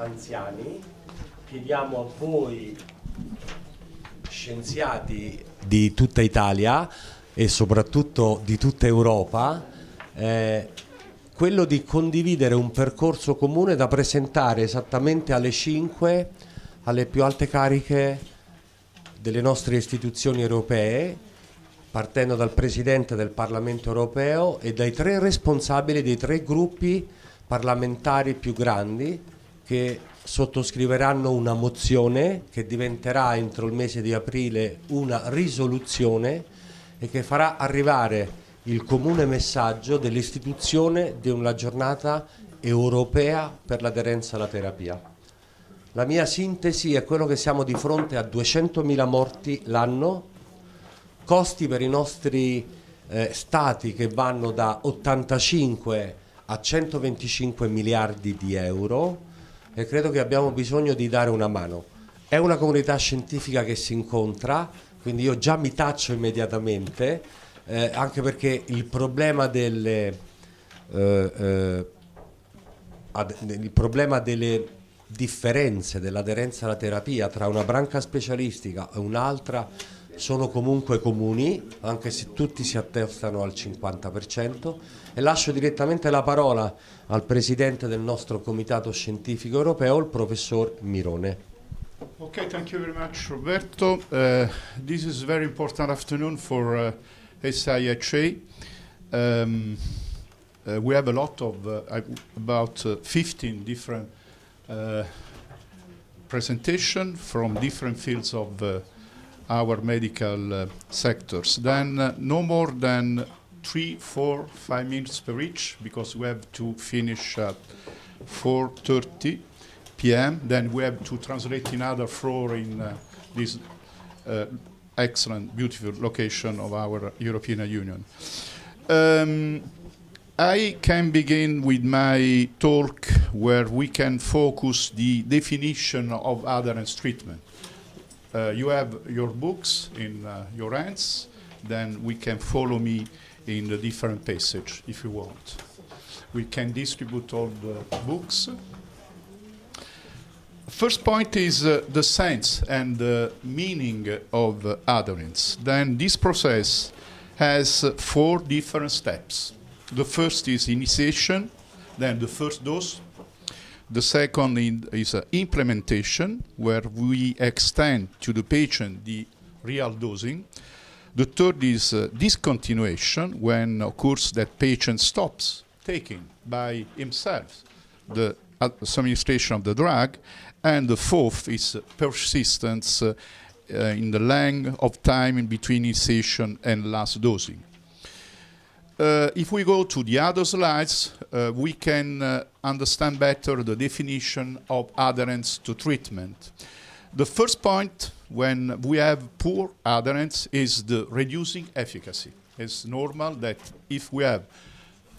anziani, chiediamo a voi scienziati di tutta Italia e soprattutto di tutta Europa eh, quello di condividere un percorso comune da presentare esattamente alle 5 alle più alte cariche delle nostre istituzioni europee, partendo dal Presidente del Parlamento europeo e dai tre responsabili dei tre gruppi parlamentari più grandi che sottoscriveranno una mozione che diventerà entro il mese di aprile una risoluzione e che farà arrivare il comune messaggio dell'istituzione di una giornata europea per l'aderenza alla terapia. La mia sintesi è quello che siamo di fronte a 200.000 morti l'anno, costi per i nostri eh, stati che vanno da 85 a 125 miliardi di euro, e credo che abbiamo bisogno di dare una mano. È una comunità scientifica che si incontra, quindi io già mi taccio immediatamente, eh, anche perché il problema delle... Eh, eh, il problema delle differenze dell'aderenza alla terapia tra una branca specialistica e un'altra sono comunque comuni, anche se tutti si attestano al 50%, e lascio direttamente la parola al presidente del nostro comitato scientifico europeo, il professor Mirone. Ok, thank you very much, Roberto. Uh, this is very important afternoon for uh, SIHA. Um, uh, we have a lot of, uh, about 15 uh, different uh, presentation from different fields of uh, our medical uh, sectors. Then no more than three, four, five minutes per each because we have to finish at 4.30 p.m. Then we have to translate in other floor in uh, this uh, excellent, beautiful location of our European Union. Um, I can begin with my talk where we can focus the definition of adherence treatment. Uh, you have your books in uh, your hands, then we can follow me in a different passage if you want. We can distribute all the books. First point is uh, the sense and the meaning of uh, adherence. Then this process has uh, four different steps. The first is initiation, then the first dose. The second in, is uh, implementation, where we extend to the patient the real dosing. The third is uh, discontinuation when occurs that patient stops taking by himself the administration of the drug. And the fourth is uh, persistence uh, uh, in the length of time in between initiation and last dosing. Uh, if we go to the other slides, uh, we can uh, understand better the definition of adherence to treatment. The first point when we have poor adherence is the reducing efficacy. It's normal that if we have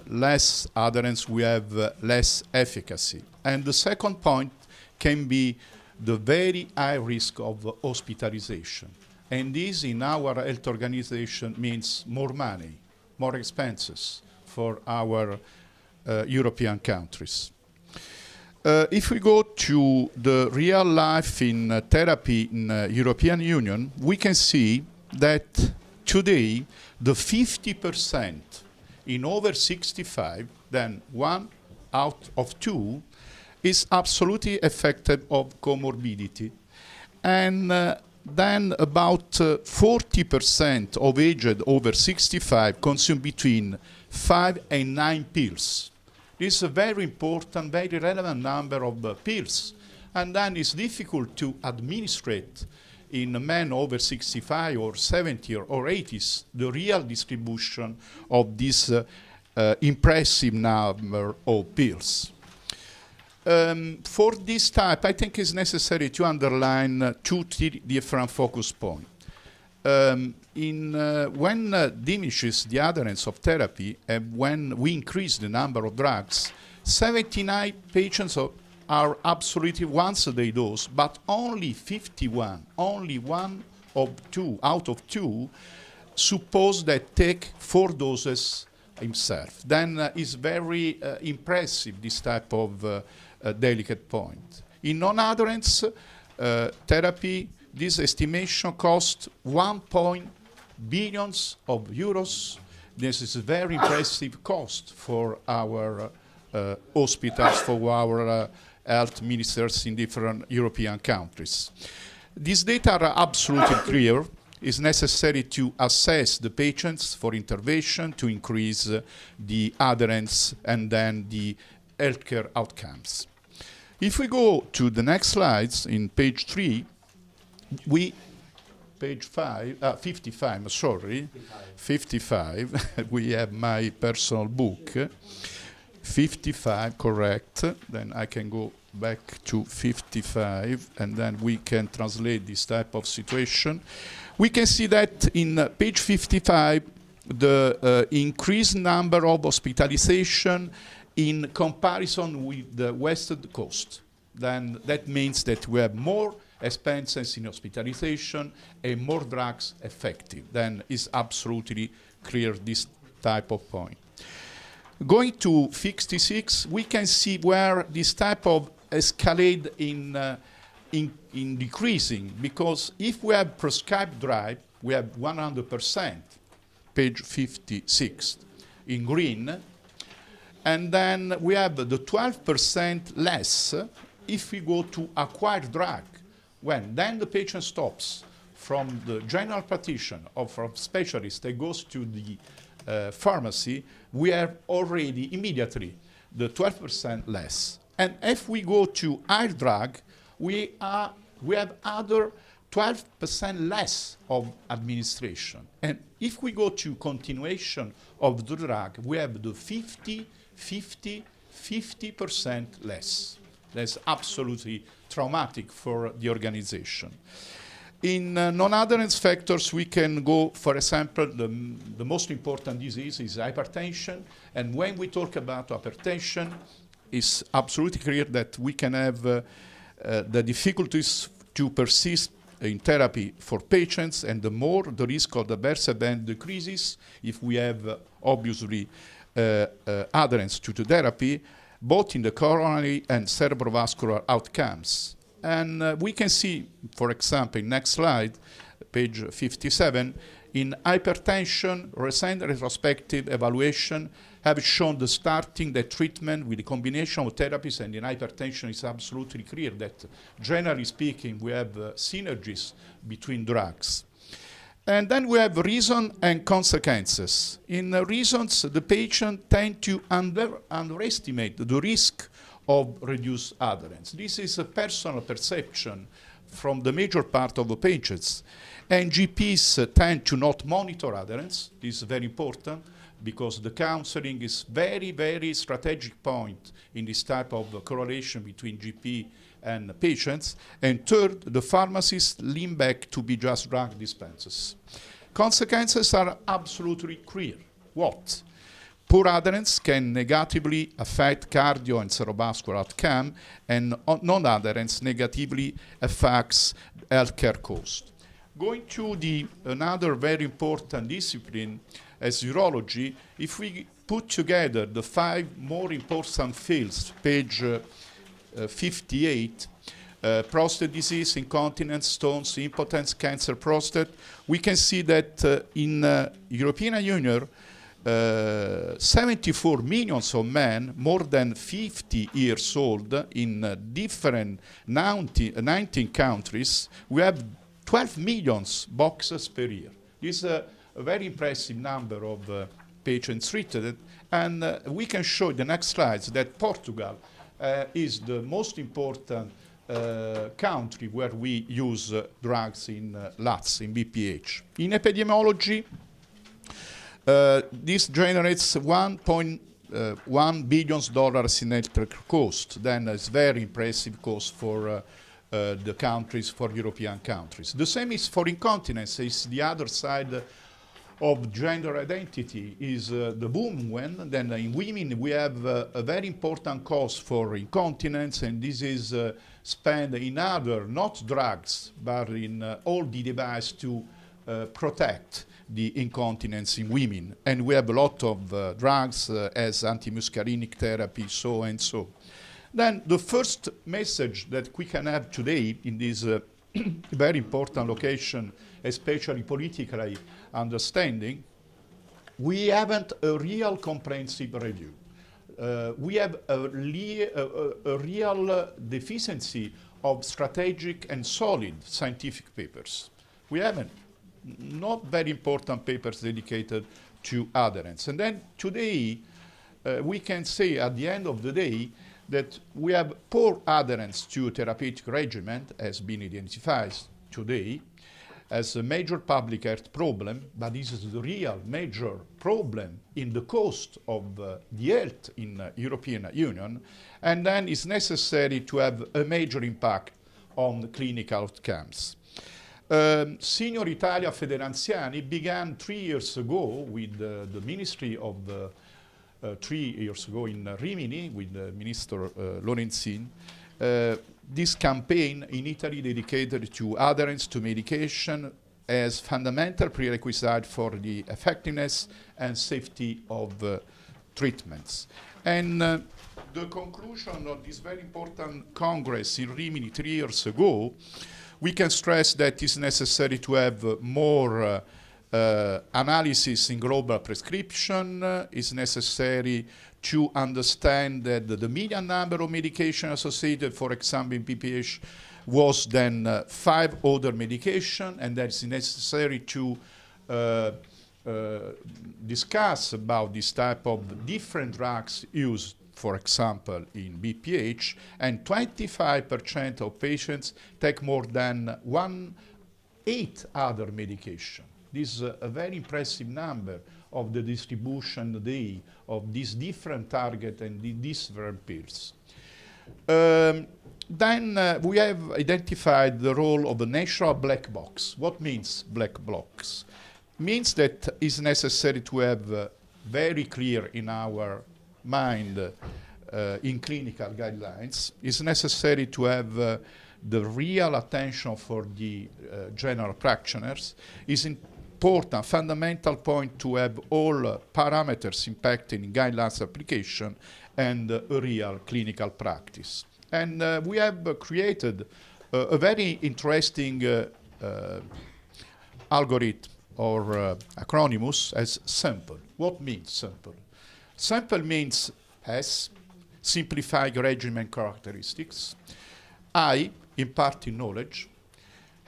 less adherence, we have uh, less efficacy. And the second point can be the very high risk of uh, hospitalization. And this in our health organization means more money, more expenses for our uh, European countries. Uh, if we go to the real life in uh, therapy in uh, European Union, we can see that today the 50% in over 65, then one out of two, is absolutely affected of comorbidity. And uh, then about 40% uh, of aged over 65 consume between 5 and 9 pills it's a very important, very relevant number of uh, pills. And then it's difficult to administrate in men over 65 or 70 or, 80s the real distribution of this uh, uh, impressive number of pills. Um, for this type, I think it's necessary to underline uh, two different focus points. Um, in uh, when uh, diminishes the adherence of therapy and when we increase the number of drugs, 79 patients are absolutely once a day dose, but only 51, only one of two out of two, suppose that take four doses himself. Then uh, it's very uh, impressive this type of uh, uh delicate point. In non-adherence uh, therapy, this estimation cost 1.2 billions of euros. This is a very impressive cost for our uh, uh hospitals, for our uh, health ministers in different European countries. These data are absolutely clear. It's necessary to assess the patients for intervention to increase uh, the adherence and then the healthcare outcomes. If we go to the next slides in page three, we page five, uh, 55, sorry, 55, 55 we have my personal book, 55, correct, then I can go back to 55 and then we can translate this type of situation. We can see that in uh, page 55, the uh, increased number of hospitalization in comparison with the western coast. Then that means that we have more expenses in hospitalization, and more drugs effective. Then it's absolutely clear this type of point. Going to 66, we can see where this type of escalate in, uh, in, in decreasing, because if we have prescribed drug, we have 100%, page 56, in green, and then we have the 12% less if we go to acquired drug. When then the patient stops from the general practitioner or from specialist they goes to the uh, pharmacy, we have already immediately the 12% less. And if we go to our drug, we, are, we have other 12% less of administration. And if we go to continuation of the drug, we have the 50, 50, 50% less. That's absolutely traumatic for the organization. In uh, non-adherence factors, we can go, for example, the, the, most important disease is hypertension. And when we talk about hypertension, it's absolutely clear that we can have uh, uh, the difficulties to persist in therapy for patients, and the more the risk of adverse event decreases if we have, uh, obviously, adherence uh, uh, to the therapy, both in the coronary and cerebrovascular outcomes. And uh, we can see, for example, in next slide, page 57, in hypertension, recent retrospective evaluation have shown the starting the treatment with the combination of therapies and in hypertension is absolutely clear that generally speaking we have uh, synergies between drugs. And then we have reason and consequences. In the reasons, the patient tend to under, underestimate the risk of reduced adherence. This is a personal perception from the major part of the patients. And GPs uh, tend to not monitor adherence. This is very important because the counseling is very, very strategic point in this type of uh, correlation between GP and patients. And third, the pharmacists lean back to be just drug dispensers. Consequences are absolutely clear. What? Poor adherence can negatively affect cardio and cerebrovascular outcome, and non-adherence negatively affects healthcare cost. Going to the another very important discipline as urology, if we put together the five more important fields, page uh, 58. Uh, prostate disease, incontinence, stones, impotence, cancer, prostate. We can see that uh, in uh, European Union, uh, 74 millions of men more than 50 years old in uh, different uh, 19 countries, we have 12 millions boxes per year. This is a very impressive number of patients treated. And we can show the next slides that Portugal uh, is the most important uh, country where we use uh, drugs in LATS, in BPH. In epidemiology, this generates 1.1 uh, one billion dollars in electric cost. Then it's very impressive cost for uh, uh, the countries, for European countries. The same is for incontinence. It's the other side of gender identity is uh, the woman. Then in women, we have uh, a very important cause for incontinence, and this is uh, spent in other, not drugs, but in uh, all the devices to uh, protect the incontinence in women. And we have a lot of uh, drugs as antimuscarinic therapy, so and so. Then the first message that we can have today in this very important location especially politically understanding, we haven't a real comprehensive review. Uh, we have a, a, a real deficiency of strategic and solid scientific papers. We haven't not very important papers dedicated to adherence. And then today, uh, we can say at the end of the day that we have poor adherence to therapeutic regimen, has been identified today, as a major public health problem, but this is the real major problem in the cost of uh, the health in uh, European Union, and then it's necessary to have a major impact on clinical outcomes. Um, Signor Italia Federanziani began three years ago with uh, the Ministry of uh, uh, three years ago in Rimini with uh, Minister Lorenzin this campaign in Italy dedicated to adherence to medication as fundamental prerequisite for the effectiveness and safety of uh, treatments. And uh, the conclusion of this very important Congress in Rimini three years ago, we can stress that it's necessary to have uh, more uh, analysis in global prescription, uh, it's necessary to understand that the median number of medication associated, for example, in PPH, was then uh, five other medication, and that's necessary to uh, uh, discuss about this type of different drugs used, for example, in BPH, and 25% of patients take more than one eight other medication. This is a, a very impressive number of the distribution day of these different target and the different peers. Um, then uh, we have identified the role of a natural black box. What means black box? Means that it's necessary to have uh, very clear in our mind uh, in clinical guidelines. It's necessary to have uh, the real attention for the uh, general practitioners. It's important fundamental point to have all uh, parameters impacting guidelines application and uh, real clinical practice. And uh, we have created a very interesting uh, uh, algorithm or uh, as sample. What means sample? Sample means S, simplified regimen characteristics, I, imparting knowledge,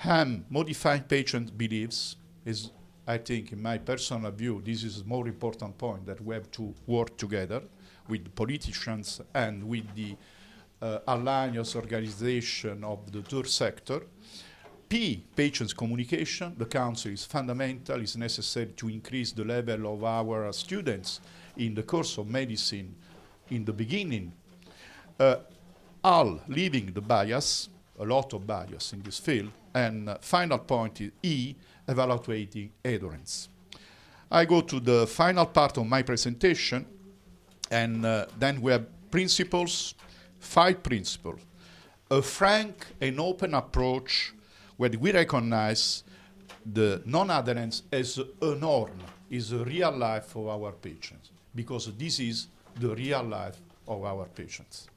M, modifying patient beliefs, is I think, in my personal view, this is a more important point that we have to work together with politicians and with the uh, alliance organization of the tour sector. P, patients communication. The council is fundamental, it's necessary to increase the level of our students in the course of medicine in the beginning. Uh, all leaving the bias, a lot of bias in this field. And uh, final point is E, evaluating adherence. I go to the final part of my presentation, and uh, then we have principles, five principles. A frank and open approach where we recognize the non-adherence as a norm, is a real life of our patients, because this is the real life of our patients.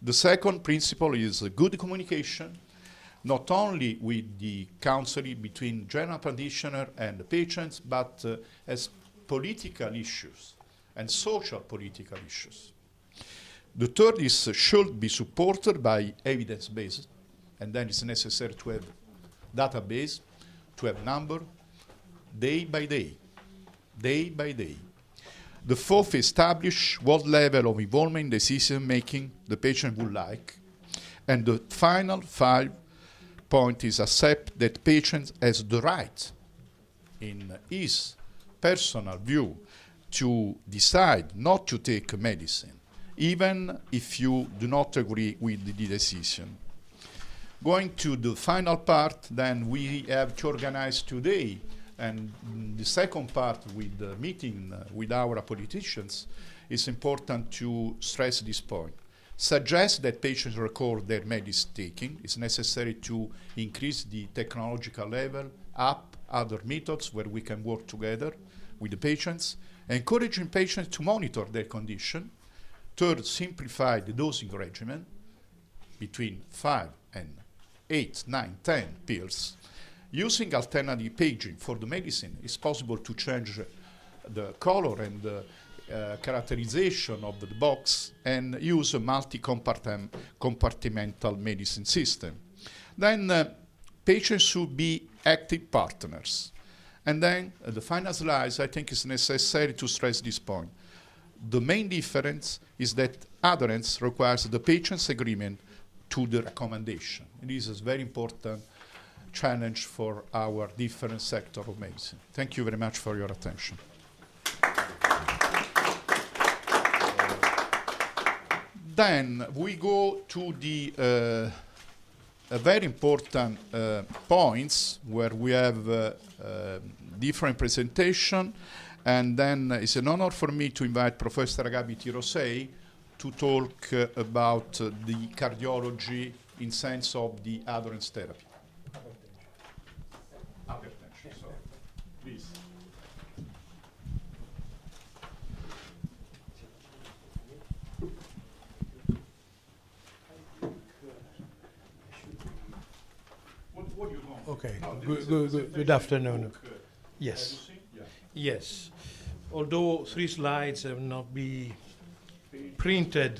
The second principle is good communication not only with the counseling between general practitioner and the patients, but uh, as political issues and social political issues. The third is uh, should be supported by evidence-based, and then it's necessary to have database, to have number, day by day, day by day. The fourth, establish what level of involvement in decision making the patient would like. And the final five, point is accept that patient has the right in his personal view to decide not to take medicine, even if you do not agree with the decision. Going to the final part, then we have to organize today, and the second part with the meeting uh, with our politicians, it's important to stress this point suggests that patients record their medicine taking. It's necessary to increase the technological level, up other methods where we can work together with the patients, encouraging patients to monitor their condition. Third, simplify the dosing regimen between 5 and 8, 9, 10 pills. Using alternative paging for the medicine, it's possible to change the color and the uh, characterization of the box and use a multi compartmental medicine system. Then uh, patients should be active partners. And then uh, the final slide, I think it's necessary to stress this point. The main difference is that adherence requires the patient's agreement to the recommendation. And this is very important challenge for our different sector of medicine. Thank you very much for your attention. then we go to the uh, very important uh, points where we have uh, different presentation. And then it's an honor for me to invite Professor Agabi Tirosei to talk about the cardiology in sense of the adherence therapy. Okay, No, good, good, good, good afternoon. Yes, Yeah. yes. Although three slides have not been printed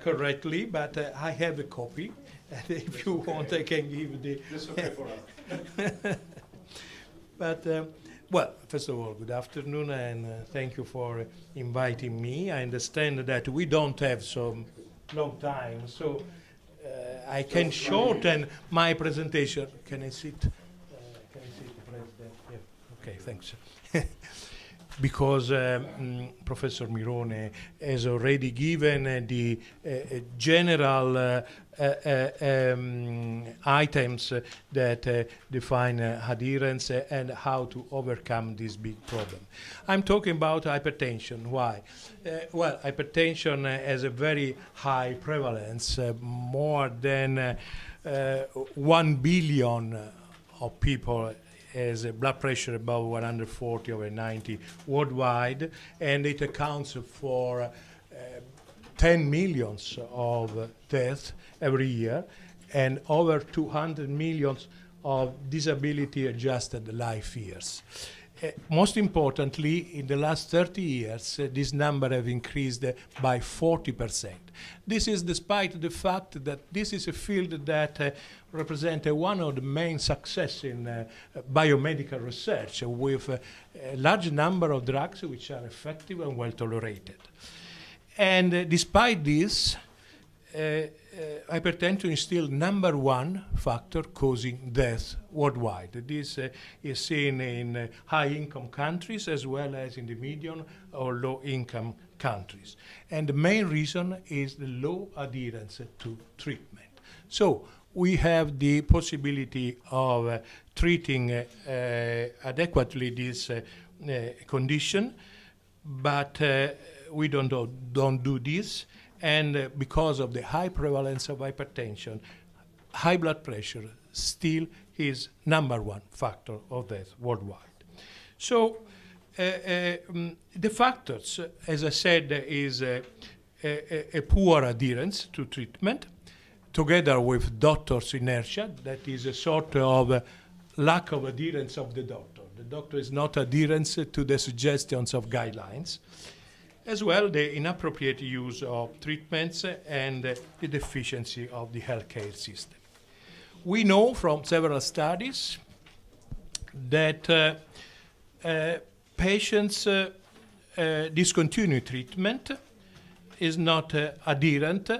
correctly, but uh, I have a copy. And if you want, I can give the. That's okay for us. But, um, well, first of all, good afternoon and uh, thank you for inviting me. I understand that we don't have so long time, so I can shorten my presentation. Can I sit? Uh, can I sit, President? Yeah. Okay, thanks. because um, Professor Mirone has already given uh, the uh, uh general uh, um, items that define adherence and how to overcome this big problem. I'm talking about hypertension. Why? well, hypertension has a very high prevalence, more than 1 billion of people has a blood pressure above 140 over 90 worldwide, and it accounts for uh, 10 millions of deaths every year and over 200 millions of disability adjusted life years. Eh, most importantly, in the last 30 years, eh, this number have increased eh, by 40%. This is despite the fact that this is a field that uh, represents one of the main success in uh, biomedical research with uh, a large number of drugs which are effective and well tolerated. And despite this, uh, hypertension is still number one factor causing death worldwide. This uh, is seen in uh, high-income countries as well as in the medium or low-income countries. And the main reason is the low adherence to treatment. So we have the possibility of uh, treating uh, uh, adequately this condition, but we don't do, don't do this and uh, because of the high prevalence of hypertension, high blood pressure still is number one factor of death worldwide. So uh, uh, um, the factors, as I said, is uh, a, a, a, poor adherence to treatment, together with doctor's inertia, that is a sort of uh, lack of adherence of the doctor. The doctor is not adherence to the suggestions of guidelines as well the inappropriate use of treatments and the deficiency of the healthcare system. We know from several studies that uh, uh, patients uh, uh discontinue treatment is not uh, adherent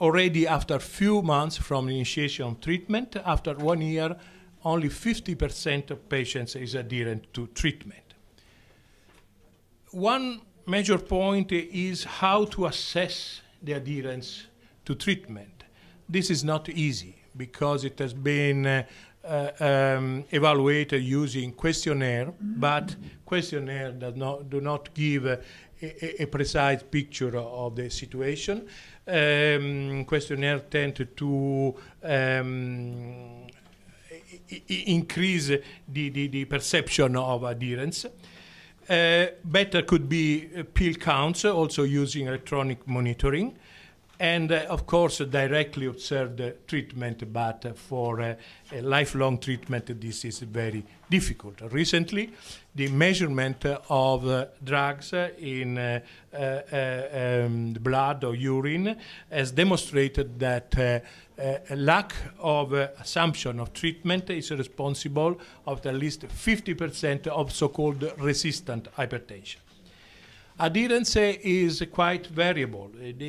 already after few months from initiation of treatment after one year only 50% of patients is adherent to treatment one major point is how to assess the adherence to treatment. This is not easy because it has been uh, uh, um, evaluated using questionnaire, but questionnaire does not, do not give a, a, a precise picture of the situation. Um, questionnaire tend to um, increase the, the, the perception of adherence. Uh, better could be uh, pill counts, also using electronic monitoring and uh, of course directly observed uh, treatment but uh, for uh, lifelong treatment this is very difficult recently the measurement of uh, drugs in uh, um, blood or urine has demonstrated that a lack of assumption of treatment is responsible of at least 50% of so-called resistant hypertension Adherence is quite variable. uh,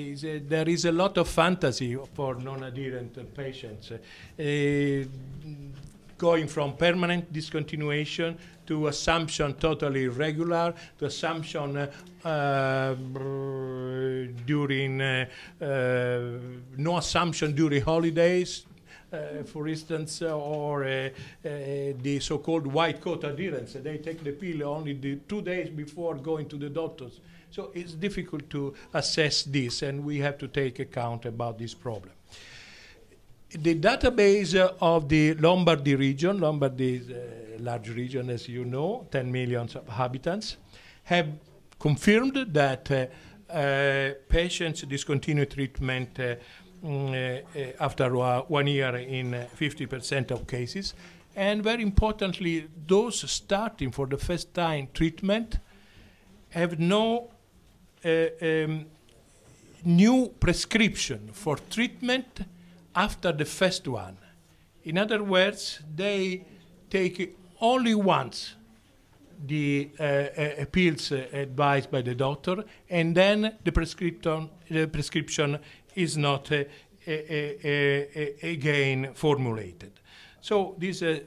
there is a lot of fantasy for non-adherent patients, uh, going from permanent discontinuation to assumption totally regular to assumption uh, uh during, uh, uh, no assumption during holidays, uh, for instance, uh, or uh, the so-called white coat adherence. They take the pill only two days before going to the doctors. So it's difficult to assess this, and we have to take account about this problem the database uh, of the Lombardy region, Lombardy is a large region as you know, 10 million inhabitants, have confirmed that uh, uh, patients discontinue treatment Mm, eh, eh, after uh, one year in 50% uh, of cases. And very importantly, those starting for the first time treatment have no um, new prescription for treatment after the first one. In other words, they take only once the uh, uh, pills uh, advised by the doctor, and then the prescription, the prescription is not uh, again formulated. So this is uh,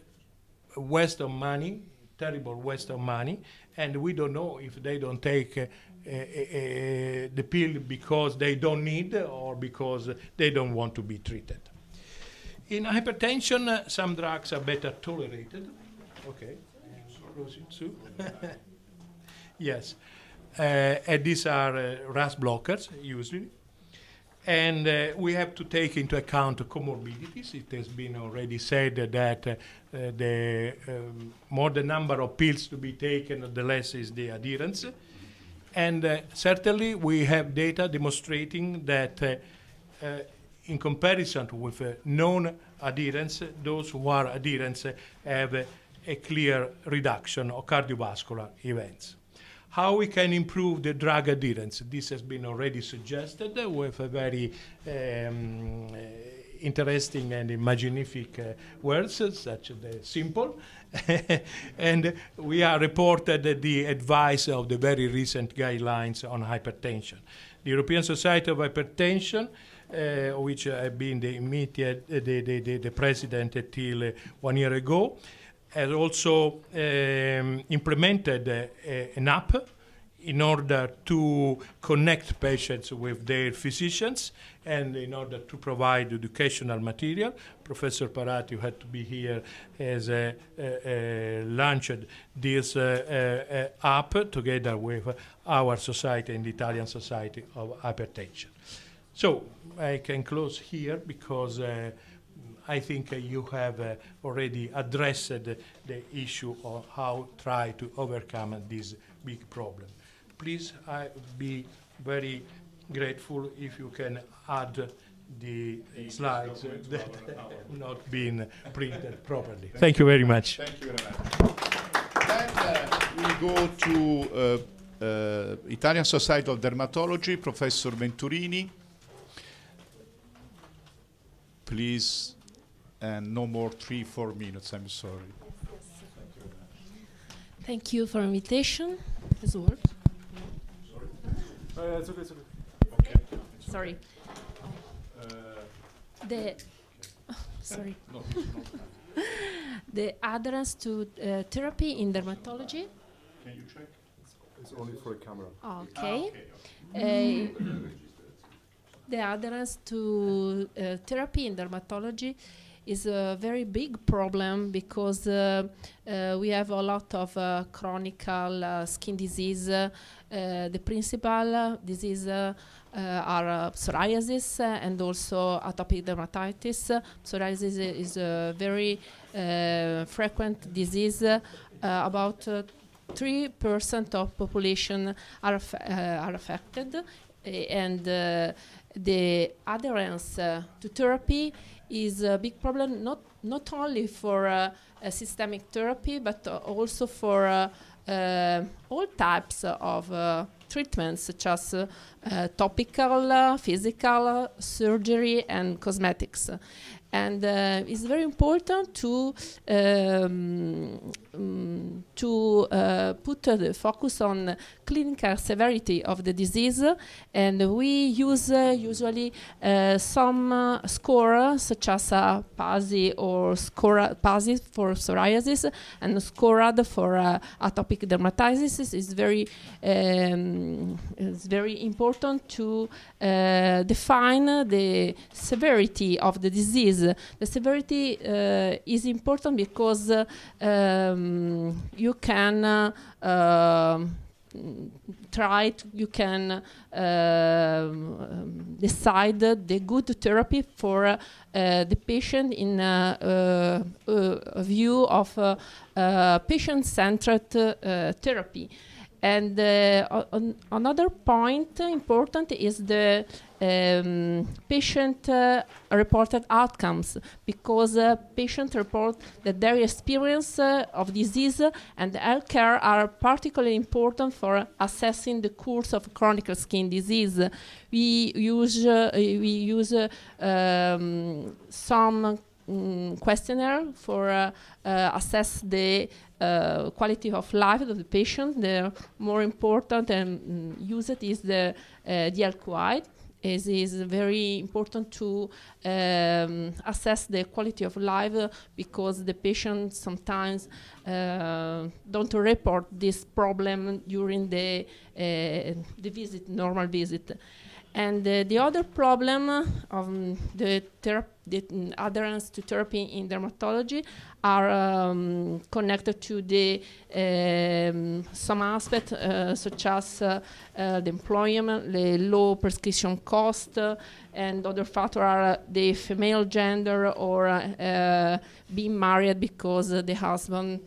a waste of money, terrible waste of money, and we don't know if they don't take uh, uh, uh, the pill because they don't need or because they don't want to be treated. In hypertension, uh, some drugs are better tolerated. Okay. yes. Uh, and these are RAS blockers, usually. And uh, we have to take into account comorbidities. It has been already said that uh, the um, more the number of pills to be taken, the less is the adherence. And uh, certainly we have data demonstrating that uh, uh, in comparison with uh, known adherence, those who are adherent have a clear reduction of cardiovascular events how we can improve the drug adherence. This has been already suggested with a very um, eh, interesting and imaginific uh, words, such as simple. and we are reported the advice of the very recent guidelines on hypertension. The European Society of Hypertension uh, which I've been the immediate uh, the, the, the, the, president till uh, one year ago, has also um, implemented an app in order to connect patients with their physicians and in order to provide educational material. Professor Parati, had to be here, has uh, uh, uh launched this uh, uh, app together with our society and the Italian Society of Hypertension. So I can close here because uh, I think uh, you have uh, already addressed the issue of how try to overcome this big problem. Please, I be very grateful if you can add the, slides that have not been printed properly. Thank, Thank you very much. Thank you very much. Then uh, we go to uh, uh, Italian Society of Dermatology, Professor Venturini. Please and no more three, four minutes. I'm sorry. Thank you for invitation. As well. Sorry. it's okay, it's okay. okay. It's sorry. Okay. Uh, the oh, sorry. the adherence to uh, therapy in dermatology. Can you check? It's only for a camera. Ah, okay. Ah, okay uh, the adherence to uh, therapy in dermatology is a very big problem because uh, uh, we have a lot of uh, chronic uh, skin disease. Uh, the principal disease uh, are psoriasis and also atopic dermatitis. psoriasis is a very frequent disease. about 3% of population are, are affected and the adherence to therapy is a big problem not not only for uh, systemic therapy but also for uh, uh, all types of uh, treatments such as topical, physical, surgery, and cosmetics and uh, it's very important to um, um, to uh, put the focus on clinical severity of the disease, and we use uh, usually uh, some uh, score such as PASI or score PASI for psoriasis and SCORAD for atopic dermatitis. is very um, it's very important to define the severity of the disease. The severity is important because um, um, you can uh, um, try to, you can uh, um, decide the good therapy for uh, the patient in a view of patient-centered therapy. And uh, on, another point important is the um, patient uh, reported outcomes because uh, patients report that their experience uh, of disease and healthcare are particularly important for assessing the course of chronic skin disease. We use, uh, we use um, some um, questionnaire for uh, uh, assess the uh, quality of life of the patient. The more important and um, used is the uh, DLQI. It is very important to um, assess the quality of life because the patient sometimes uh, don't report this problem during the, uh, the visit, normal visit. And uh, the other problem of um, the therapy the adherence to therapy in dermatology are um, connected to the um, some aspects uh, such as uh, uh, the employment, the low prescription cost, uh, and other factors are uh, the female gender or uh, being married because the husband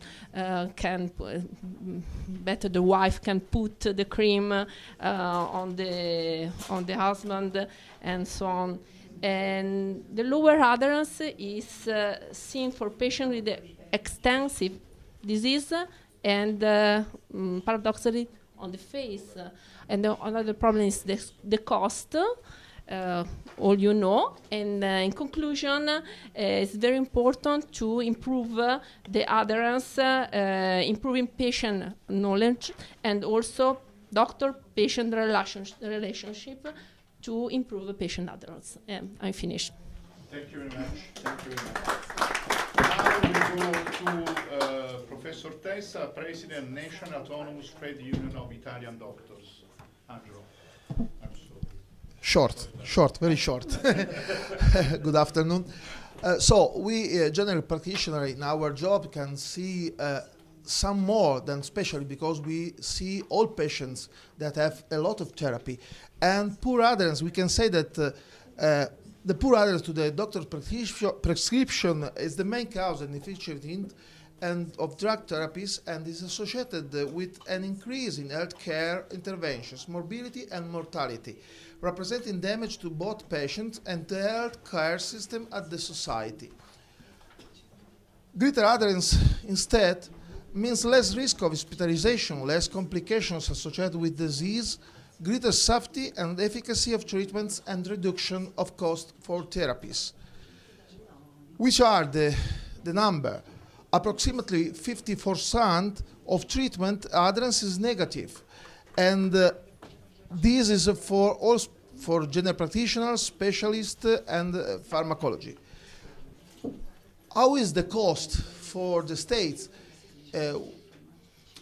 can mm, better the wife can put the cream on the on the husband and so on. And the lower adherence is uh, seen for patients with extensive disease and uh, mm, paradoxically on the face. and the another problem is the, the cost. Uh, all you know. And uh, in conclusion, uh, it's very important to improve uh, the adherence, improving patient knowledge, and also doctor-patient relationship to improve the patient adherence. Um, I'm finished. Thank you very much. Thank you very much. Now we go to uh, Professor Tessa, President, National Autonomous Trade Union of Italian Doctors. Angelo. Short, short, very short. Good afternoon. Uh, so we uh, general practitioner in our job can see uh, some more than especially because we see all patients that have a lot of therapy and poor adherence. We can say that uh, uh, the poor adherence to the doctor's prescription, is the main cause and efficient and of drug therapies and is associated uh, with an increase in healthcare interventions, morbidity and mortality, representing damage to both patients and the healthcare system at the society. Greater adherence, instead, means less risk of hospitalization, less complications associated with disease, greater safety and efficacy of treatments and reduction of cost for therapies. Which are the, the number? Approximately 54% of treatment adherence is negative, and uh, this is uh, for all for general practitioners, specialists, uh, and uh, pharmacology. How is the cost for the states? uh,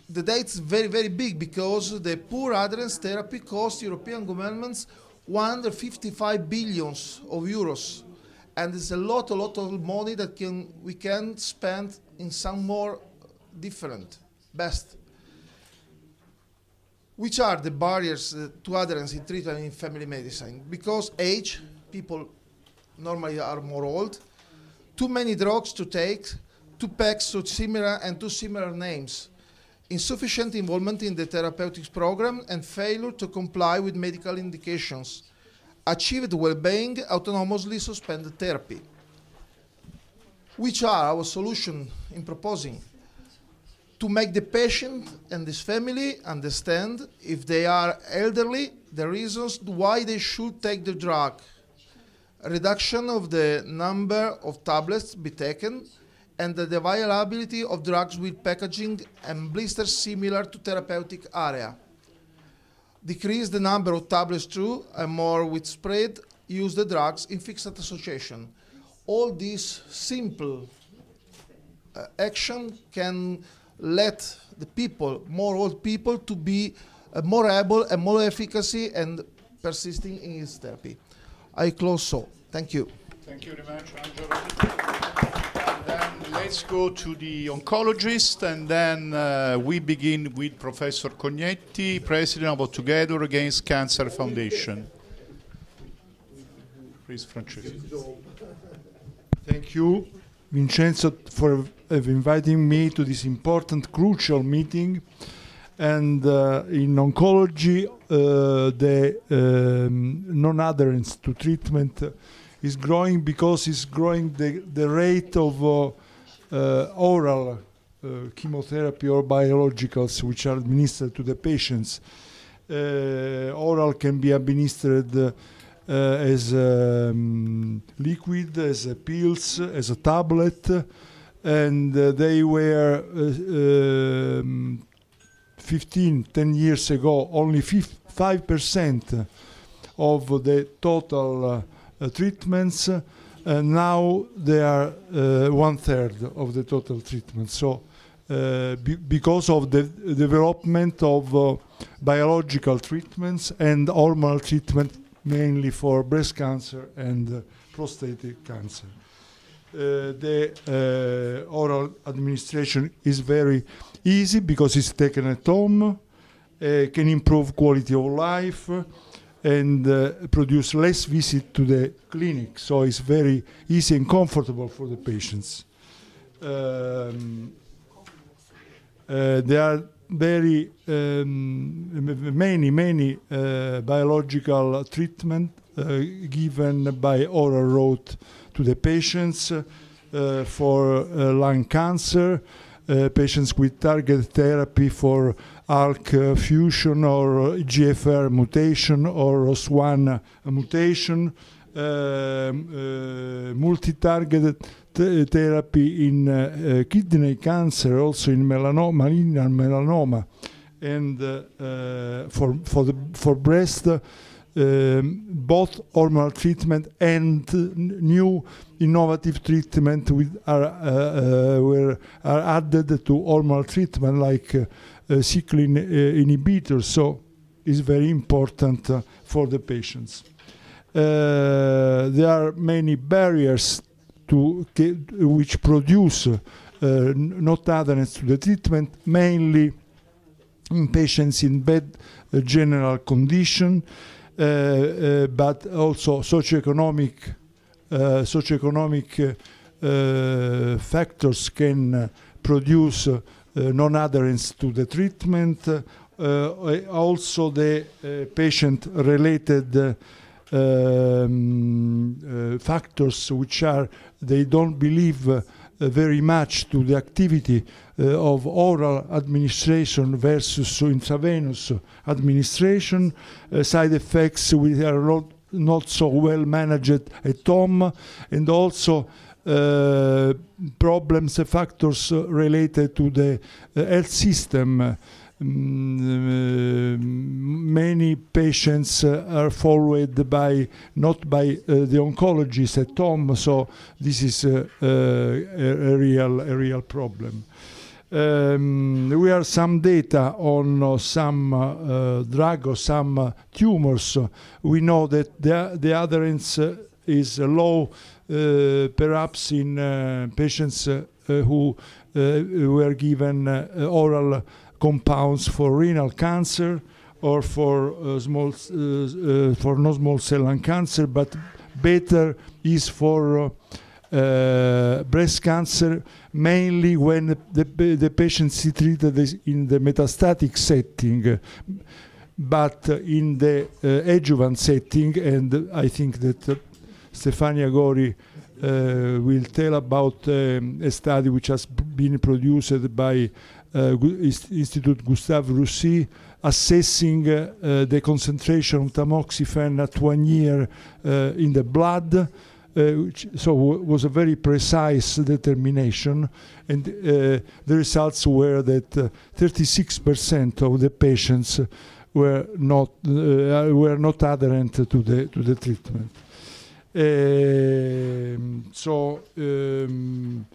the is very, very big because the poor adherence therapy costs European governments 155 billions of euros. And it's a lot, a lot of money that can, we can spend in some more different, best. Which are the barriers uh, to adherence in treatment in family medicine? Because age, people normally are more old, too many drugs to take, two packs with similar and two similar names, insufficient involvement in the therapeutic program and failure to comply with medical indications, achieved well-being autonomously suspended therapy. Which are our solution in proposing? To make the patient and his family understand if they are elderly, the reasons why they should take the drug, reduction of the number of tablets be taken, and the availability of drugs with packaging and blisters similar to therapeutic area. Decrease the number of tablets too, and more widespread use the drugs in fixed association. All these simple uh, action can let the people, more old people, to be uh, more able and more efficacy and persisting in his therapy. I close so. Thank you. Thank you very much, Angelo. Let's go to the oncologist, and then uh, we begin with Professor Cognetti, president of Together Against Cancer Foundation. Please, Francesco. Thank you, Vincenzo, for uh, inviting me to this important, crucial meeting. And uh, in oncology, uh, the um, non-adherence to treatment is growing because it's growing the, the rate of uh, uh, oral uh, chemotherapy or biologicals which are administered to the patients. Uh, oral can be administered as um, liquid, as pills, as a tablet, and they were um, 15, 10 years ago, only 5% of the total uh, uh, treatments. Uh, now they are uh, one third of the total treatment. So uh, be because of the development of biological treatments and hormonal treatment, mainly for breast cancer and prostate cancer. Uh, the uh, oral administration is very easy because it's taken at home, uh, can improve quality of life, and uh, produce less visit to the clinic. So it's very easy and comfortable for the patients. Um, uh, there are very um, many, many uh, biological treatment uh, given by oral route to the patients uh, for uh, lung cancer, patients with target therapy for ALK uh, fusion or uh, GFR mutation or ROS1 uh, mutation, um, multi-targeted therapy in uh, uh, kidney cancer, also in melanoma, malignant melanoma, and uh, for for the for breast, um, both hormonal treatment and new innovative treatment with are were are added to hormonal treatment like. Uh, cyclin uh, inhibitors, so it's very important uh, for the patients. there are many barriers to which produce not adherence to the treatment, mainly in patients in bad uh, general condition, uh, uh, but also socioeconomic socioeconomic factors can produce uh, non adherence to the treatment, uh, uh, also the patient-related um, factors which are they don't believe very much to the activity uh, of oral administration versus intravenous administration, uh, side effects which are not, not so well managed at home, and also uh, problems, uh, factors related to the uh, health system. Mm, uh, many patients uh, are followed by not by uh, the oncologist at home so this is uh, a, a, real a real problem um, we have some data on some drug or some tumors we know that the, the adherence is low uh, perhaps in uh, patients uh, who were given oral compounds for renal cancer or for small for non-small cell lung cancer, but better is for uh, breast cancer, mainly when the, the, patients is treated in the metastatic setting, but in the uh, adjuvant setting, and I think that Stefania Gori uh, will tell about eh, a study which has been produced by uh, Institute Gustave Roussy assessing uh, the concentration of tamoxifen at one year in the blood. which so was a very precise determination, and the results were that 36% of the patients were not were not adherent to the to the treatment. Ehm, so um,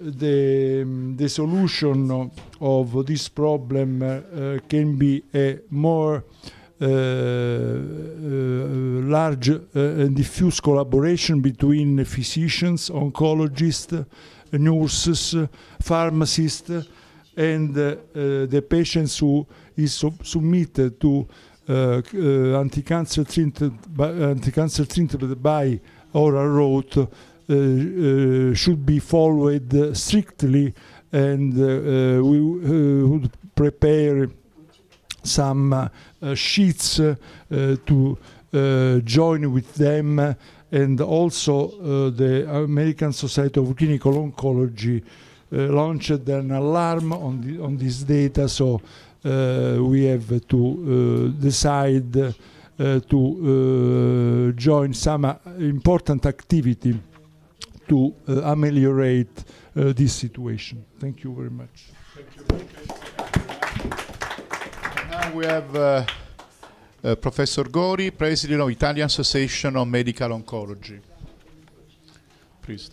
the, the solution of this problem eh, can be a more uh, uh, large uh, and diffuse collaboration between physicians, oncologists, nurses, pharmacists, and the patients who is sub submitted to uh, uh, anti-cancer treatment, by, anti-cancer by oral route uh, uh, should be followed strictly, and uh, we would prepare some sheets to join with them, and also the American Society of Clinical Oncology launched an alarm on the, on this data, so. Uh, we have to uh, decide uh, to join some important activity to ameliorate this situation. Thank you very much. Now we have uh, Professor Gori, President of Italian Association of Medical Oncology. Please.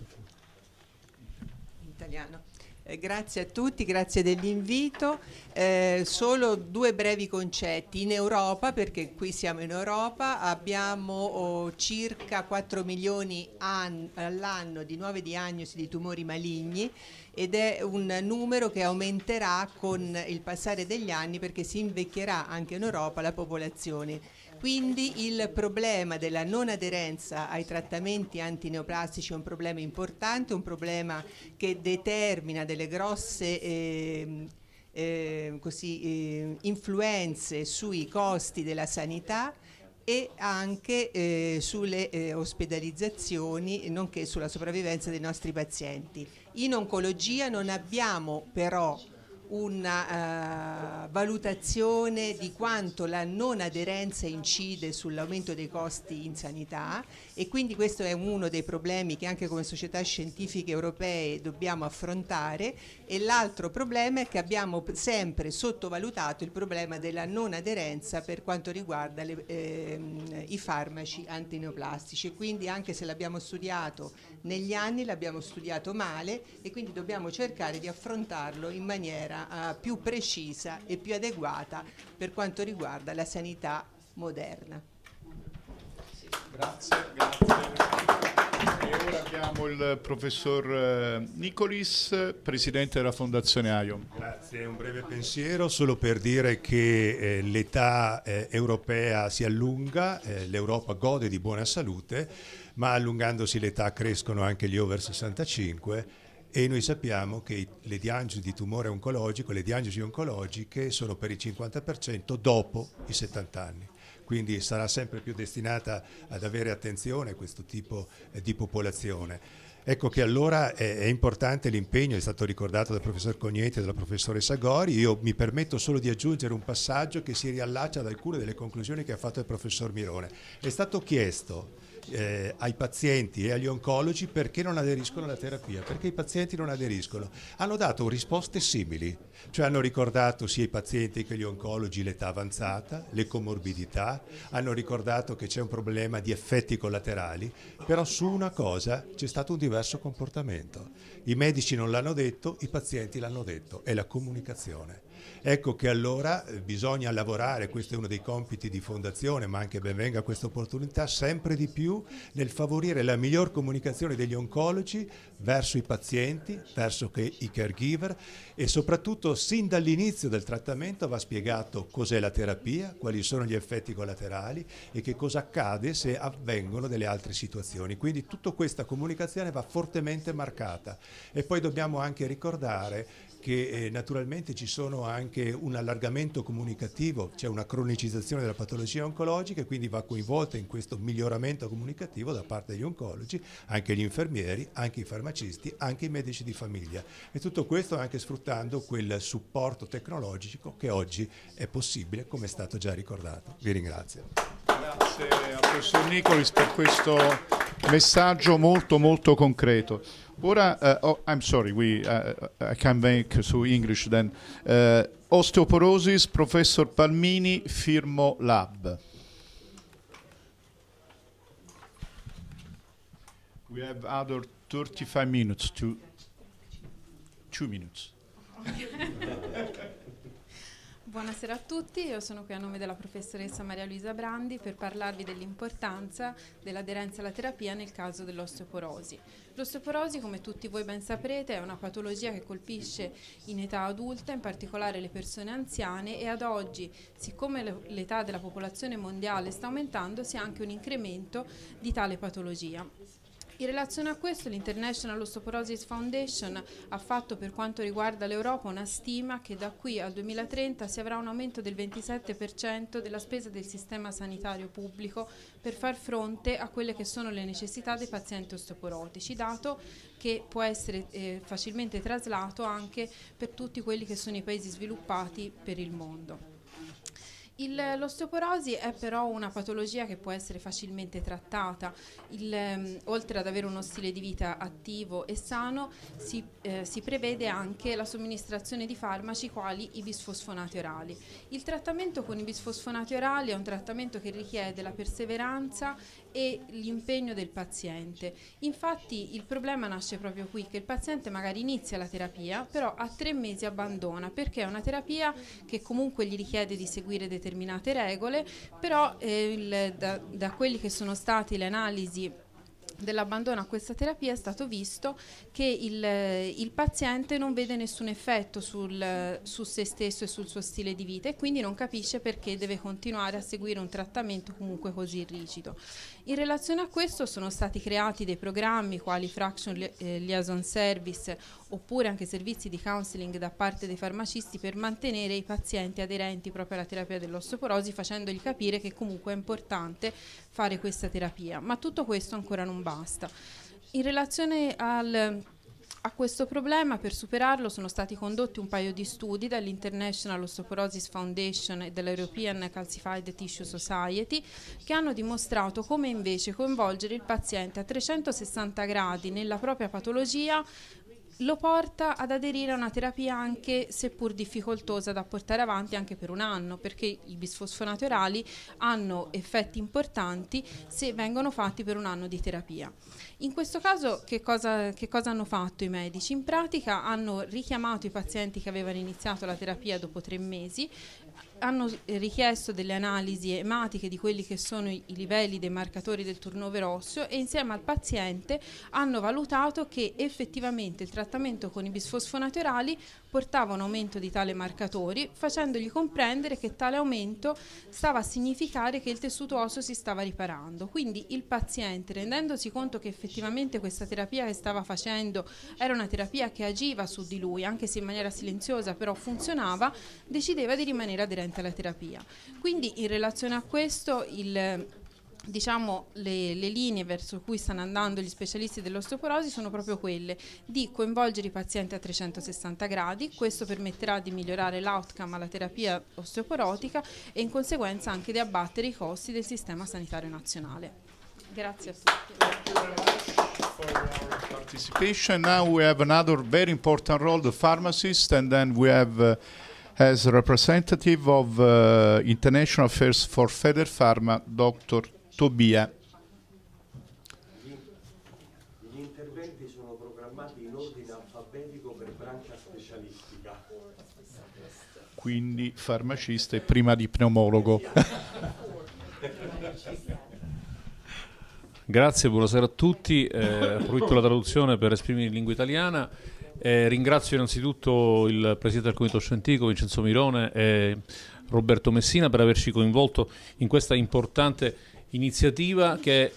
Eh, grazie a tutti, grazie dell'invito. Eh, solo due brevi concetti. In Europa, perché qui siamo in Europa, abbiamo oh, circa 4 milioni all'anno di nuove diagnosi di tumori maligni ed è un numero che aumenterà con il passare degli anni perché si invecchierà anche in Europa la popolazione quindi il problema della non aderenza ai trattamenti antineoplastici è un problema importante, un problema che determina delle grosse eh, eh, così, eh, influenze sui costi della sanità e anche eh, sulle eh, ospedalizzazioni nonché sulla sopravvivenza dei nostri pazienti. In oncologia non abbiamo però una uh, valutazione di quanto la non aderenza incide sull'aumento dei costi in sanità e quindi questo è uno dei problemi che anche come società scientifiche europee dobbiamo affrontare e l'altro problema è che abbiamo sempre sottovalutato il problema della non aderenza per quanto riguarda le, ehm, i farmaci antineoplastici quindi anche se l'abbiamo studiato negli anni l'abbiamo studiato male e quindi dobbiamo cercare di affrontarlo in maniera eh, più precisa e più adeguata per quanto riguarda la sanità moderna. Grazie, grazie ora abbiamo il professor eh, Nicolis, presidente della Fondazione AIOM. Grazie, un breve pensiero solo per dire che eh, l'età eh, europea si allunga, eh, l'Europa gode di buona salute, ma allungandosi l'età crescono anche gli over 65 e noi sappiamo che le diagnosi di tumore oncologico, le diagnosi oncologiche sono per il 50% dopo i 70 anni quindi sarà sempre più destinata ad avere attenzione questo tipo eh, di popolazione. Ecco che allora è, importante l'impegno, è stato ricordato dal professor Cognetti e dalla professoressa Gori, io mi permetto solo di aggiungere un passaggio che si riallaccia ad alcune delle conclusioni che ha fatto il professor Mirone. È stato chiesto eh, ai pazienti e agli oncologi perché non aderiscono alla terapia, perché i pazienti non aderiscono. Hanno dato risposte simili, cioè hanno ricordato sia i pazienti che gli oncologi l'età avanzata, le comorbidità, hanno ricordato che c'è un problema di effetti collaterali, però su una cosa c'è stato un diverso comportamento. I medici non l'hanno detto, i pazienti l'hanno detto, è la comunicazione. Ecco che allora eh, bisogna lavorare, questo è uno dei compiti di fondazione, ma anche benvenga questa opportunità, sempre di più nel favorire la miglior comunicazione degli oncologi verso i pazienti, verso i caregiver e soprattutto sin dall'inizio del trattamento va spiegato cos'è la terapia, quali sono gli effetti collaterali e che cosa accade se avvengono delle altre situazioni. Quindi tutta questa comunicazione va fortemente marcata e poi dobbiamo anche ricordare che eh, naturalmente ci sono anche un allargamento comunicativo, c'è cioè una cronicizzazione della patologia oncologica e quindi va coinvolta in questo miglioramento comunicativo da parte degli oncologi, anche gli infermieri, anche i farmacisti, anche i medici di famiglia e tutto questo anche sfruttando quel supporto tecnologico che oggi è possibile come è stato già ricordato. Vi ringrazio. Grazie a professor Nicolis per questo messaggio molto molto concreto. Uh, oh, I'm sorry, we, uh, uh, I can make to English then. osteoporosis, Professor Palmini, Firmo Lab. We have other 35 minutes to two minutes. Buonasera a tutti, io sono qui a nome della professoressa Maria Luisa Brandi per parlarvi dell'importanza dell'aderenza alla terapia nel caso dell'osteoporosi. L'osteoporosi, come tutti voi ben saprete, è una patologia che colpisce in età adulta, in particolare le persone anziane e ad oggi, siccome l'età della popolazione mondiale sta aumentando, si ha anche un incremento di tale patologia. In relazione a questo l'International Osteoporosis Foundation ha fatto per quanto riguarda l'Europa una stima che da qui al 2030 si avrà un aumento del 27% della spesa del sistema sanitario pubblico per far fronte a quelle che sono le necessità dei pazienti osteoporotici, dato che può essere eh, facilmente traslato anche per tutti quelli che sono i paesi sviluppati per il mondo l'osteoporosi è però una patologia che può essere facilmente trattata. Il, ehm, oltre ad avere uno stile di vita attivo e sano, si, eh, si, prevede anche la somministrazione di farmaci quali i bisfosfonati orali. Il trattamento con i bisfosfonati orali è un trattamento che richiede la perseveranza e l'impegno del paziente. Infatti il problema nasce proprio qui, che il paziente magari inizia la terapia, però a tre mesi abbandona, perché è una terapia che comunque gli richiede di seguire determinate regole, però eh, il, da, da quelli che sono stati le analisi dell'abbandono a questa terapia è stato visto che il, eh, il paziente non vede nessun effetto sul, su se stesso e sul suo stile di vita e quindi non capisce perché deve continuare a seguire un trattamento comunque così rigido. In relazione a questo sono stati creati dei programmi quali Fraction eh, Liaison Service oppure anche servizi di counseling da parte dei farmacisti per mantenere i pazienti aderenti proprio alla terapia dell'osteoporosi facendogli capire che comunque è importante fare questa terapia. Ma tutto questo ancora non basta. In relazione al a questo problema, per superarlo, sono stati condotti un paio di studi dall'International Osteoporosis Foundation e dall'European Calcified Tissue Society che hanno dimostrato come invece coinvolgere il paziente a 360 gradi nella propria patologia lo porta ad aderire a una terapia anche seppur difficoltosa da portare avanti anche per un anno perché i bisfosfonati orali hanno effetti importanti se vengono fatti per un anno di terapia. In questo caso che cosa, che cosa, hanno fatto i medici? In pratica hanno richiamato i pazienti che avevano iniziato la terapia dopo tre mesi, hanno eh, richiesto delle analisi ematiche di quelli che sono i, livelli dei marcatori del turnover osseo e insieme al paziente hanno valutato che effettivamente il trattamento con i bisfosfonati orali portava un aumento di tale marcatori facendogli comprendere che tale aumento stava a significare che il tessuto osso si stava riparando. Quindi il paziente rendendosi conto che effettivamente questa terapia che stava facendo era una terapia che agiva su di lui, anche se in maniera silenziosa però funzionava, decideva di rimanere aderente alla terapia. Quindi in relazione a questo il diciamo le, le, linee verso cui stanno andando gli specialisti dell'osteoporosi sono proprio quelle di coinvolgere i pazienti a 360 gradi, questo permetterà di migliorare l'outcome alla terapia osteoporotica e in conseguenza anche di abbattere i costi del sistema sanitario nazionale. Grazie a tutti. Participation. Now we have another very important role, the pharmacist, and then we have uh, as representative of uh, International Affairs for Feder Pharma, Dr. Tobia. Gli interventi sono programmati in ordine alfabetico per branca specialistica. Quindi farmacista e prima di pneumologo. Grazie, buonasera a tutti. Eh, approfitto la traduzione per esprimere in lingua italiana. Eh, ringrazio innanzitutto il presidente del Comitato Scientifico Vincenzo Mirone e Roberto Messina per averci coinvolto in questa importante iniziativa che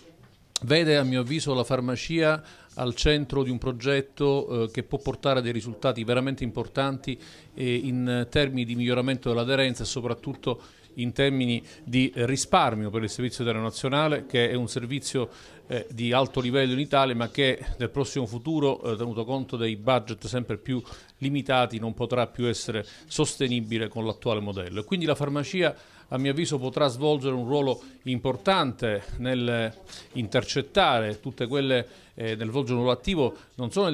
vede a mio avviso la farmacia al centro di un progetto eh, che può portare dei risultati veramente importanti eh, in termini di miglioramento dell'aderenza e soprattutto in termini di risparmio per il servizio della nazionale che è un servizio eh, di alto livello in Italia ma che nel prossimo futuro eh, tenuto conto dei budget sempre più limitati non potrà più essere sostenibile con l'attuale modello quindi la farmacia a mio avviso potrà svolgere un ruolo importante nel intercettare tutte quelle eh, nel volgere un ruolo attivo non solo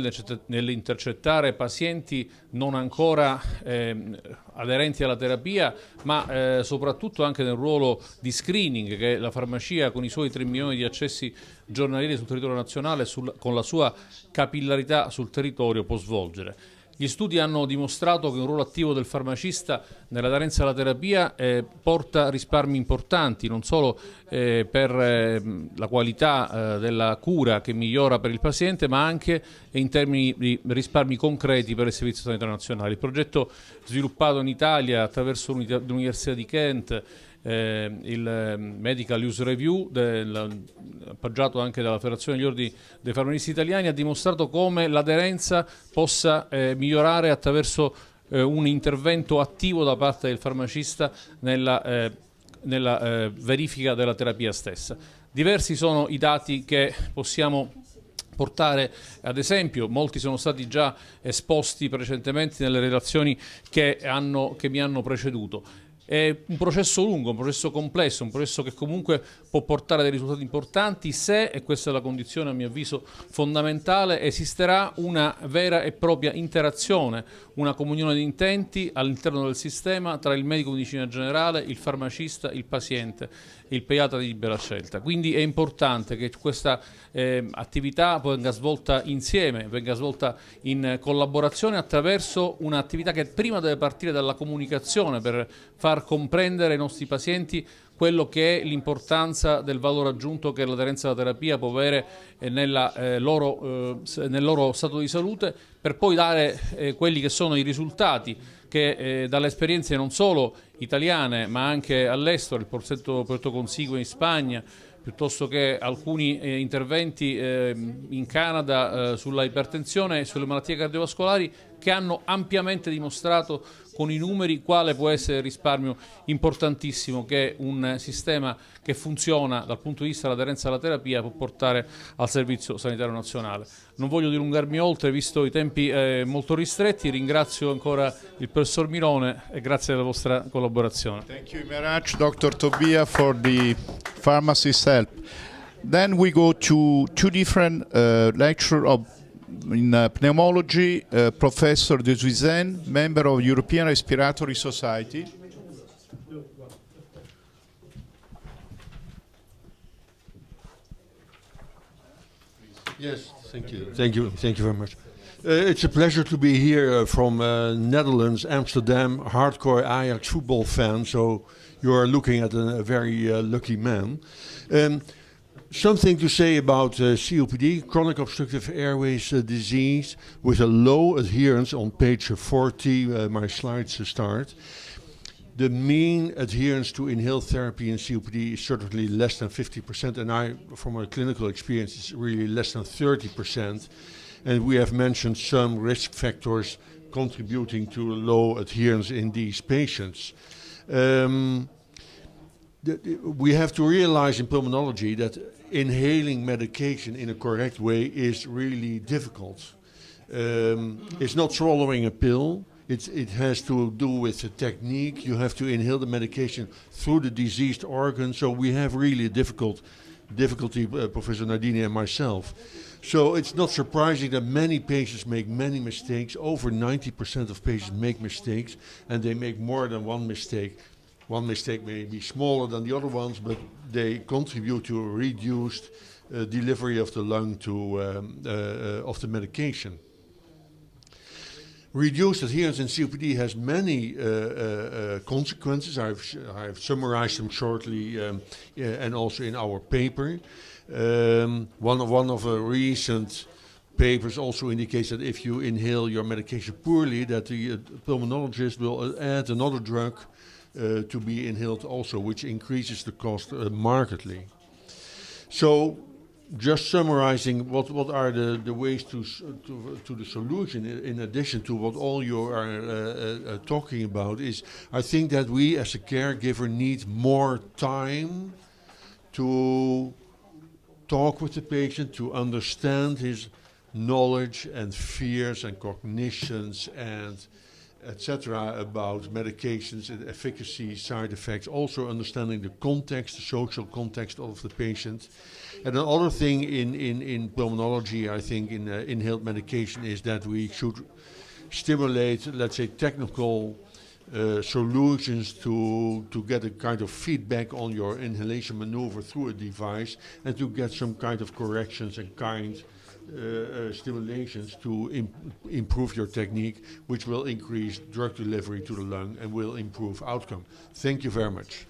nell'intercettare pazienti non ancora eh, aderenti alla terapia, ma eh, soprattutto anche nel ruolo di screening che la farmacia con i suoi 3 milioni di accessi giornalieri sul territorio nazionale sul, con la sua capillarità sul territorio può svolgere. Gli studi hanno dimostrato che un ruolo attivo del farmacista nell'aderenza alla terapia eh, porta risparmi importanti, non solo eh, per eh, la qualità eh, della cura che migliora per il paziente, ma anche in termini di risparmi concreti per il Servizio Sanitario Nazionale. Il progetto sviluppato in Italia attraverso l'Università di Kent eh, il ehm, Medical Use Review, del, appoggiato anche dalla Federazione degli Ordini dei Farmacisti Italiani, ha dimostrato come l'aderenza possa eh, migliorare attraverso eh, un intervento attivo da parte del farmacista nella, eh, nella eh, verifica della terapia stessa. Diversi sono i dati che possiamo portare ad esempio, molti sono stati già esposti precedentemente nelle relazioni che, hanno, che mi hanno preceduto. È un processo lungo, un processo complesso, un processo che comunque può portare a dei risultati importanti se, e questa è la condizione a mio avviso fondamentale, esisterà una vera e propria interazione, una comunione di intenti all'interno del sistema tra il medico di medicina generale, il farmacista, il paziente il pediatra di libera scelta. Quindi è importante che questa eh, attività venga svolta insieme, venga svolta in collaborazione attraverso un'attività che prima deve partire dalla comunicazione per far far comprendere ai nostri pazienti quello che è l'importanza del valore aggiunto che l'aderenza alla terapia può avere eh, nella, eh, loro, eh, nel loro stato di salute, per poi dare eh, quelli che sono i risultati che eh, dalle esperienze non solo italiane ma anche all'estero, il Porsetto Puerto Consigo in Spagna, piuttosto che alcuni eh, interventi eh, in Canada eh, sulla ipertensione e sulle malattie cardiovascolari che hanno ampiamente dimostrato con i numeri quale può essere il risparmio importantissimo che un sistema che funziona dal punto di vista dell'aderenza alla terapia può portare al Servizio Sanitario Nazionale. Non voglio dilungarmi oltre visto i tempi eh, molto ristretti, ringrazio ancora il professor Mirone e grazie della vostra collaborazione. Thank you very much Dr. Tobia for the pharmacist help. Then we go to two different uh, lecture of in uh, pneumology, uh, Professor de Zuizen, member of European Respiratory Society. Yes, thank you. Thank you. Thank you very much. Uh, it's a pleasure to be here from Netherlands, Amsterdam, hardcore Ajax football fan. So you are looking at a, a very lucky man. Um, something to say about uh, COPD, chronic obstructive airways uh, disease, with a low adherence on page 40, uh, my slides start. The mean adherence to inhaled therapy in COPD is certainly less than 50%, and I, from my clinical experience, it's really less than 30%. And we have mentioned some risk factors contributing to low adherence in these patients. Um, we have to realize in pulmonology that inhaling medication in a correct way is really difficult. Um, it's not swallowing a pill. It it has to do with the technique. You have to inhale the medication through the diseased organ. So we have really difficult difficulty, uh, Professor Nardini and myself. So it's not surprising that many patients make many mistakes. Over 90% of patients make mistakes, and they make more than one mistake one mistake may be smaller than the other ones, but they contribute to a reduced uh, delivery of the lung to um, uh, uh of the medication. Reduced adherence in COPD has many uh, uh, consequences. I've, I've summarized them shortly um, and also in our paper. Um, one of one of the recent papers also indicates that if you inhale your medication poorly, that the uh, pulmonologist will add another drug uh, to be inhaled also, which increases the cost uh, markedly. So just summarizing what, what are the, the ways to, to, to the solution in addition to what all you are uh, uh, uh, talking about is I think that we as a caregiver need more time to talk with the patient to understand his knowledge and fears and cognitions and etc., about medications and efficacy, side effects, also understanding the context, the social context of the patient. And another thing in, in, in pulmonology, I think, in uh, inhaled medication, is that we should stimulate, let's say, technical uh, solutions to to get a kind of feedback on your inhalation maneuver through a device and to get some kind of corrections and kind uh, uh, stimulations to imp improve your technique, which will increase drug delivery to the lung and will improve outcome. Thank you very much.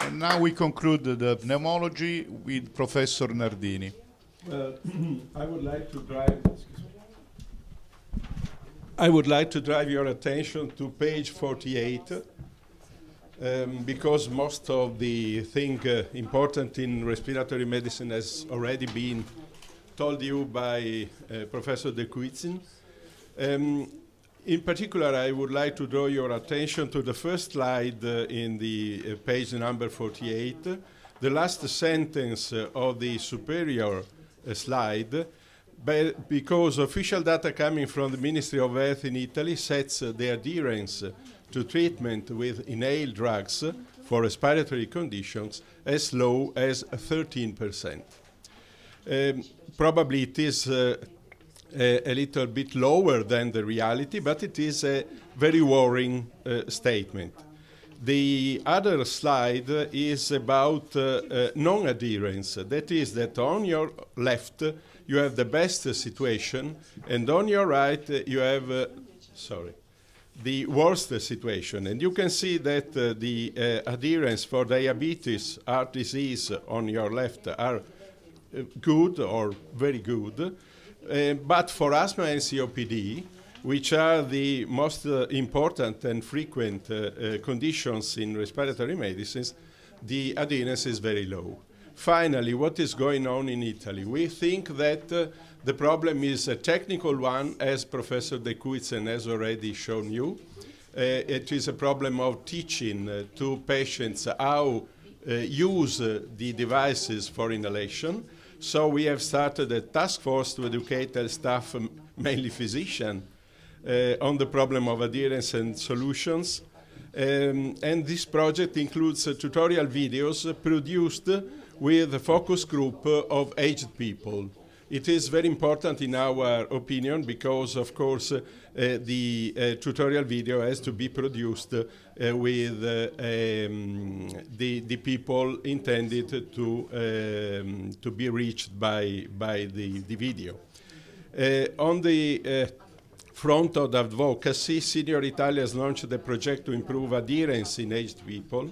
And now we conclude the pneumology with Professor Nardini. Uh, I would like to drive. I would like to drive your attention to page 48 um, because most of the thing uh, important in respiratory medicine has already been told you by uh, Professor De Cuitzin. Um, in particular, I would like to draw your attention to the first slide uh, in the uh, page number 48, the last sentence uh, of the superior uh, slide, because official data coming from the Ministry of Health in Italy sets the adherence to treatment with inhaled drugs for respiratory conditions as low as 13%. Um, probably it is uh, a, a, little bit lower than the reality, but it is a very worrying uh, statement. The other slide is about uh, uh non adherence. That is, that on your left you have the best situation, and on your right uh, you have, uh, sorry, the worst situation. And you can see that uh, the uh, adherence for diabetes, heart disease on your left are uh, good or very good. Uh, but for asthma and COPD, which are the most uh, important and frequent uh, conditions in respiratory medicines, the adherence is very low. Finally, what is going on in Italy? We think that the problem is a technical one, as Professor De Kuitzen has already shown you. Uh, it is a problem of teaching uh, to patients how uh, use uh, the devices for inhalation. So we have started a task force to educate the staff, um, mainly physicians, uh, on the problem of adherence and solutions. Um, and this project includes uh, tutorial videos produced with a focus group of aged people. It is very important in our opinion because, of course, uh, the uh, tutorial video has to be produced uh, with uh, um, the, the people intended to, um, to be reached by, by the, the video. Uh, on the uh, front of advocacy, Senior Italia has launched a project to improve adherence in aged people.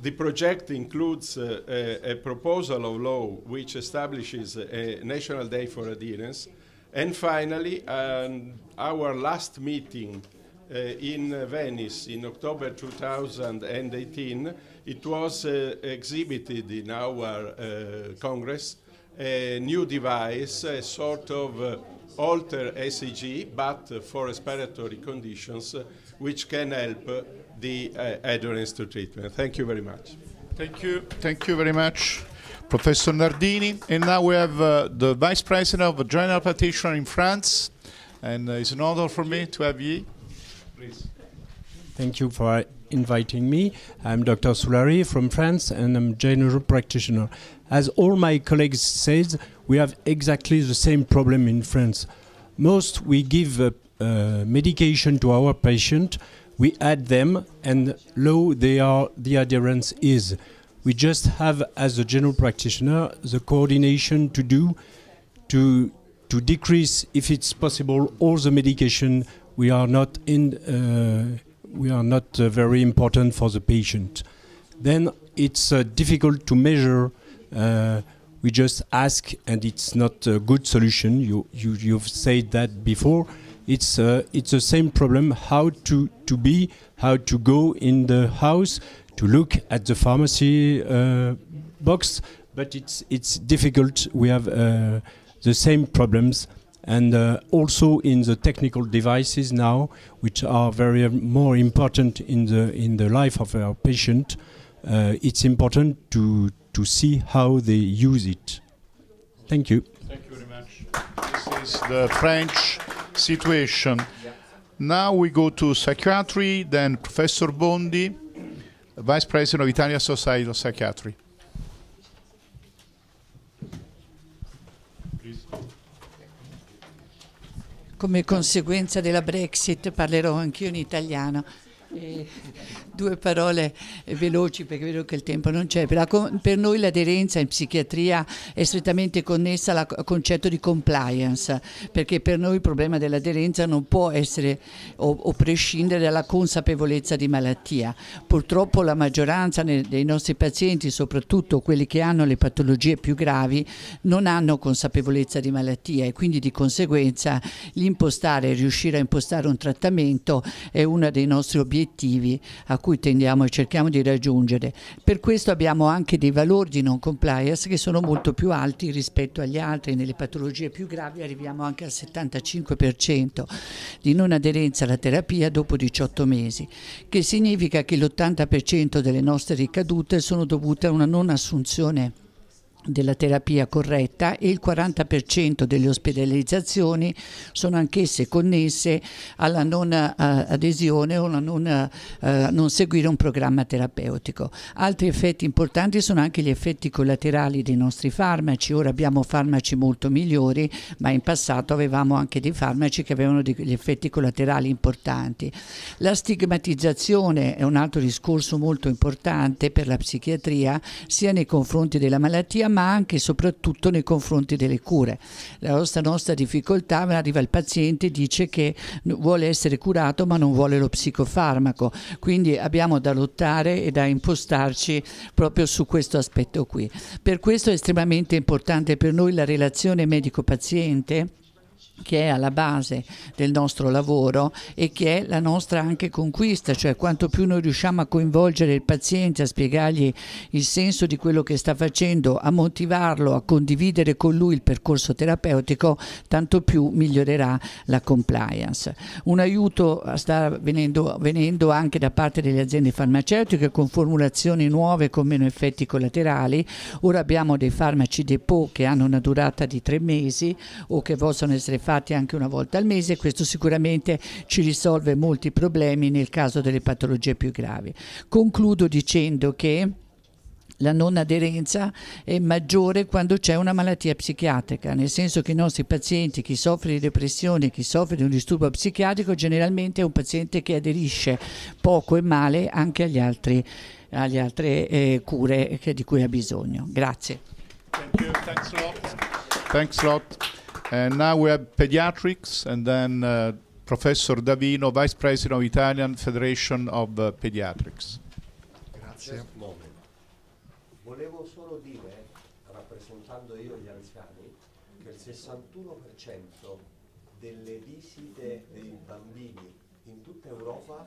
The project includes uh, a, a, proposal of law which establishes a National Day for Adherence. And finally, um, our last meeting uh, in Venice in October 2018, it was uh, exhibited in our uh, Congress a new device, a sort of uh, alter SEG, but for respiratory conditions, uh, which can help the uh, adherence to treatment. Thank you very much. Thank you. Thank you very much. Professor Nardini. And now we have uh, the Vice President of the General Practitioner in France. And uh, it's an honor for me to have you. Please. Thank you for inviting me. I'm Dr. Soulary from France and I'm general practitioner. As all my colleagues said, we have exactly the same problem in France. Most we give uh, uh medication to our patient we add them and low they are the adherence is. We just have as a general practitioner the coordination to do to to decrease if it's possible all the medication we are not in uh, we are not uh, very important for the patient. Then it's uh, difficult to measure. Uh, we just ask, and it's not a good solution. You, you you've said that before it's uh, it's the same problem how to to be how to go in the house to look at the pharmacy uh, box but it's it's difficult we have uh, the same problems and uh, also in the technical devices now which are very um, more important in the in the life of our patient uh, it's important to to see how they use it thank you thank you very much this is the french situation. Now we go to psychiatry, then Professor Bondi, Vice President of Italian Society of Psychiatry. Come conseguenza della Brexit parlerò anch'io in italiano due parole eh, veloci perché vedo che il tempo non c'è. Per, per, noi l'aderenza in psichiatria è strettamente connessa al concetto di compliance, perché per noi il problema dell'aderenza non può essere o, o prescindere dalla consapevolezza di malattia. Purtroppo la maggioranza dei nostri pazienti, soprattutto quelli che hanno le patologie più gravi, non hanno consapevolezza di malattia e quindi di conseguenza l'impostare, riuscire a impostare un trattamento è uno dei nostri obiettivi obiettivi a cui tendiamo e cerchiamo di raggiungere. Per questo abbiamo anche dei valori di non compliance che sono molto più alti rispetto agli altri, nelle patologie più gravi arriviamo anche al 75% di non aderenza alla terapia dopo 18 mesi, che significa che l'80% delle nostre ricadute sono dovute a una non assunzione della terapia corretta e il 40% delle ospedalizzazioni sono anch'esse connesse alla non eh, adesione o a non, eh, non, seguire un programma terapeutico. Altri effetti importanti sono anche gli effetti collaterali dei nostri farmaci, ora abbiamo farmaci molto migliori ma in passato avevamo anche dei farmaci che avevano degli effetti collaterali importanti. La stigmatizzazione è un altro discorso molto importante per la psichiatria sia nei confronti della malattia ma anche e soprattutto nei confronti delle cure. La nostra, nostra difficoltà arriva il paziente e dice che vuole essere curato ma non vuole lo psicofarmaco, quindi abbiamo da lottare e da impostarci proprio su questo aspetto qui. Per questo è estremamente importante per noi la relazione medico-paziente che è alla base del nostro lavoro e che è la nostra anche conquista, cioè quanto più noi riusciamo a coinvolgere il paziente, a spiegargli il senso di quello che sta facendo, a motivarlo, a condividere con lui il percorso terapeutico, tanto più migliorerà la compliance. Un aiuto sta venendo, venendo anche da parte delle aziende farmaceutiche con formulazioni nuove con meno effetti collaterali. Ora abbiamo dei farmaci depot che hanno una durata di tre mesi o che possono essere fatti fatti anche una volta al mese e questo sicuramente ci risolve molti problemi nel caso delle patologie più gravi. Concludo dicendo che la non aderenza è maggiore quando c'è una malattia psichiatrica, nel senso che i nostri pazienti, chi soffre di depressione, chi soffre di un disturbo psichiatrico, generalmente è un paziente che aderisce poco e male anche agli altri, alle altre eh, cure che, di cui ha bisogno. Grazie. Thank And now we have pediatrics, and then uh, Professor Davino, Vice President of Italian Federation of uh, Pediatrics. Grazie. Volevo solo dire, rappresentando io gli anziani, che il 61% delle visite dei bambini in tutta Europa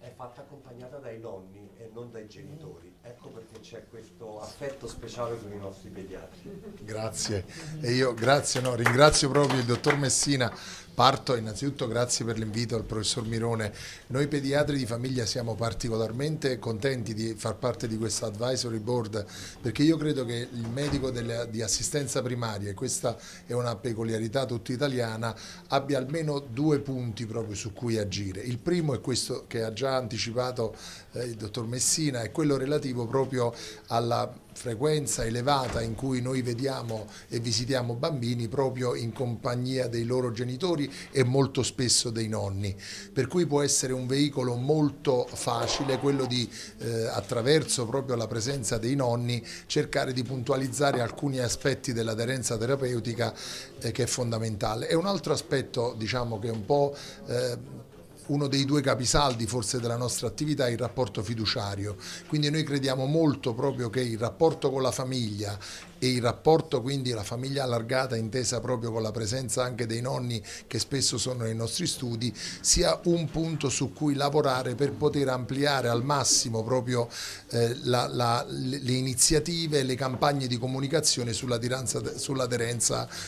è fatta accompagnata dai nonni e non dai genitori. Ecco perché c'è questo affetto speciale per i nostri pediatri. Grazie. E io grazie, no, ringrazio proprio il dottor Messina. Parto innanzitutto grazie per l'invito al professor Mirone. Noi pediatri di famiglia siamo particolarmente contenti di far parte di questa advisory board perché io credo che il medico delle, di assistenza primaria, e questa è una peculiarità tutta italiana, abbia almeno due punti proprio su cui agire. Il primo è questo che ha già anticipato eh, il dottor Messina, è quello relativo proprio alla frequenza elevata in cui noi vediamo e visitiamo bambini proprio in compagnia dei loro genitori e molto spesso dei nonni, per cui può essere un veicolo molto facile quello di eh, attraverso proprio la presenza dei nonni cercare di puntualizzare alcuni aspetti dell'aderenza terapeutica eh, che è fondamentale. E un altro aspetto diciamo che è un po' eh, uno dei due capisaldi forse della nostra attività è il rapporto fiduciario, quindi noi crediamo molto proprio che il rapporto con la famiglia e il rapporto quindi la famiglia allargata intesa proprio con la presenza anche dei nonni che spesso sono nei nostri studi sia un punto su cui lavorare per poter ampliare al massimo proprio eh, la, la, le iniziative le campagne di comunicazione sull'aderenza sull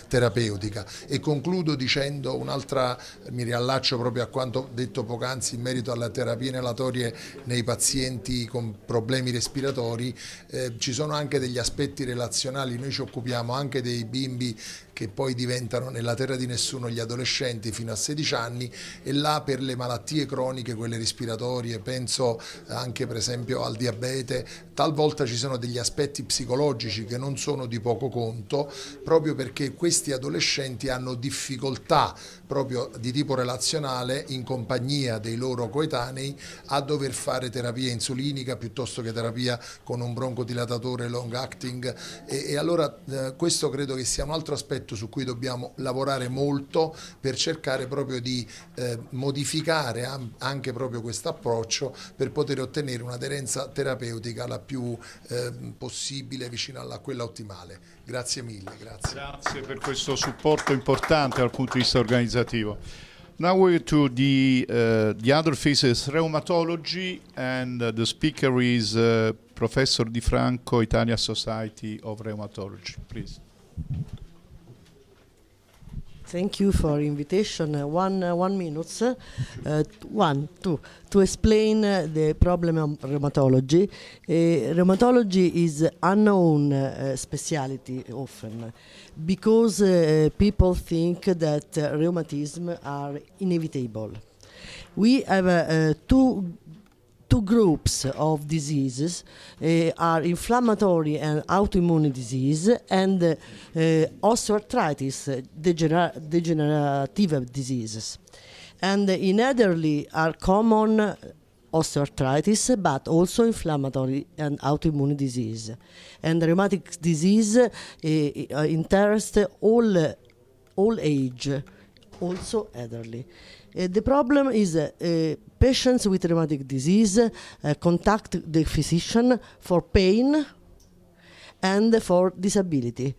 terapeutica e concludo dicendo un'altra mi riallaccio proprio a quanto detto poc'anzi in merito alle terapie inalatorie nei pazienti con problemi respiratori eh, ci sono anche degli aspetti relazionali Nazionali noi ci occupiamo anche dei bimbi che poi diventano nella terra di nessuno gli adolescenti fino a 16 anni e là per le malattie croniche, quelle respiratorie, penso anche per esempio al diabete, talvolta ci sono degli aspetti psicologici che non sono di poco conto proprio perché questi adolescenti hanno difficoltà proprio di tipo relazionale in compagnia dei loro coetanei a dover fare terapia insulinica piuttosto che terapia con un broncodilatatore long acting e, e allora eh, questo credo che sia un altro aspetto aspetto su cui dobbiamo lavorare molto per cercare proprio di eh, modificare anche proprio questo approccio per poter ottenere un'aderenza terapeutica la più eh, possibile vicino a quella ottimale. Grazie mille. Grazie. grazie per questo supporto importante dal punto di vista organizzativo. Now we're to the uh, the other phases, rheumatology, and uh, the speaker is uh, Professor Di Franco, Italian Society of Rheumatology. Please. thank you for invitation. Uh, one uh, one minutes, uh, one two to explain uh, the problem of rheumatology. Uh, rheumatology is unknown specialty often because people think that rheumatism are inevitable. We have two two groups of diseases uh, are inflammatory and autoimmune disease and uh, uh, osteoarthritis, eh, degener degenerative diseases. And in elderly are common osteoarthritis, but also inflammatory and autoimmune disease. And rheumatic disease interests all, all age, also elderly. Uh, the problem is uh, uh, patients with rheumatic disease contact the physician for pain and for disability.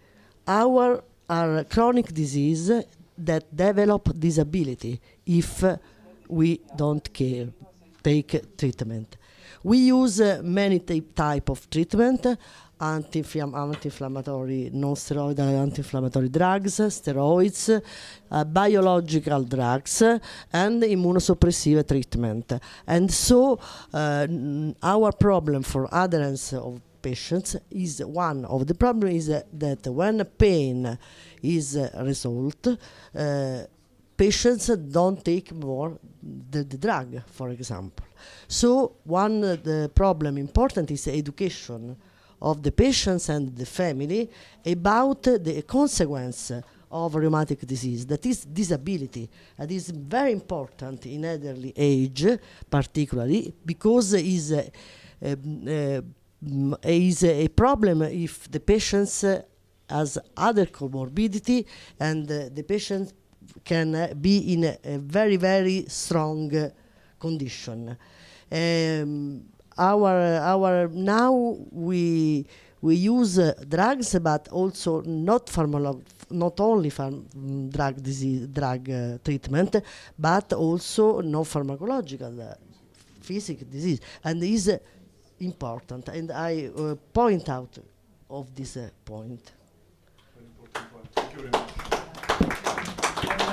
Our are chronic disease that develop disability if we don't care, take treatment. We use uh, many type of treatment anti-inflammatory, non-steroidal anti-inflammatory drugs, steroids, uh, biological drugs, and immunosuppressive treatment. And so uh, our problem for adherence of patients is one of the problem is that when pain is resolved, eh, patients don't take more the, the, drug, for example. So one the problem important is education of the patients and the family about the consequence of rheumatic disease, that is disability. That is very important in elderly age, particularly because it is a, a, um, a, uh, is a problem if the patients uh, has other comorbidity and uh, the patient can uh, be in a, very, very strong condition. Um, our our now we we use uh, drugs, but also not pharmacological, not only pharm- mm, drug disease drug uh, treatment, but also no pharmacological uh, physic disease, and is uh, important. And I uh, point out of this uh, point.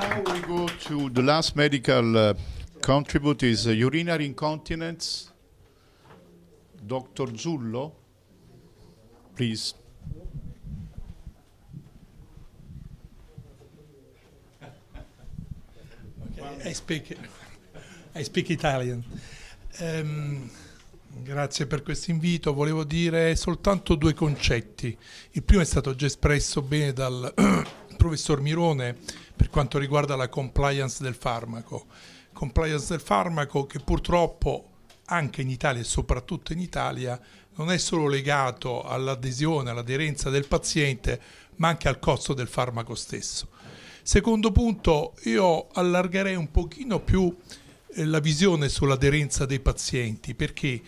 now we go to the last medical uh, contribute is urinary incontinence Dr. Zullo, please. Okay, I speak, I speak Italian. Um, Grazie per questo invito, volevo dire soltanto due concetti. Il primo è stato già espresso bene dal professor Mirone per quanto riguarda la compliance del farmaco. Compliance del farmaco che purtroppo anche in Italia e soprattutto in Italia non è solo legato all'adesione, all'aderenza del paziente, ma anche al costo del farmaco stesso. Secondo punto, io allargherei un pochino più eh, la visione sull'aderenza dei pazienti, perché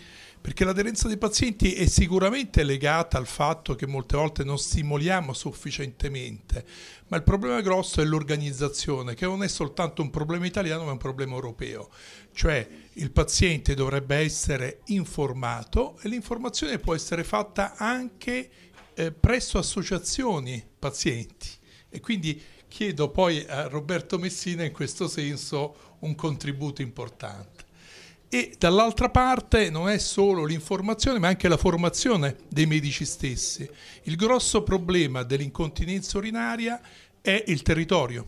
perché l'aderenza dei pazienti è sicuramente legata al fatto che molte volte non stimoliamo sufficientemente, ma il problema grosso è l'organizzazione, che non è soltanto un problema italiano ma è un problema europeo, cioè il paziente dovrebbe essere informato e l'informazione può essere fatta anche eh, presso associazioni pazienti e quindi chiedo poi a Roberto Messina in questo senso un contributo importante e dall'altra parte non è solo l'informazione ma anche la formazione dei medici stessi. Il grosso problema dell'incontinenza urinaria è il territorio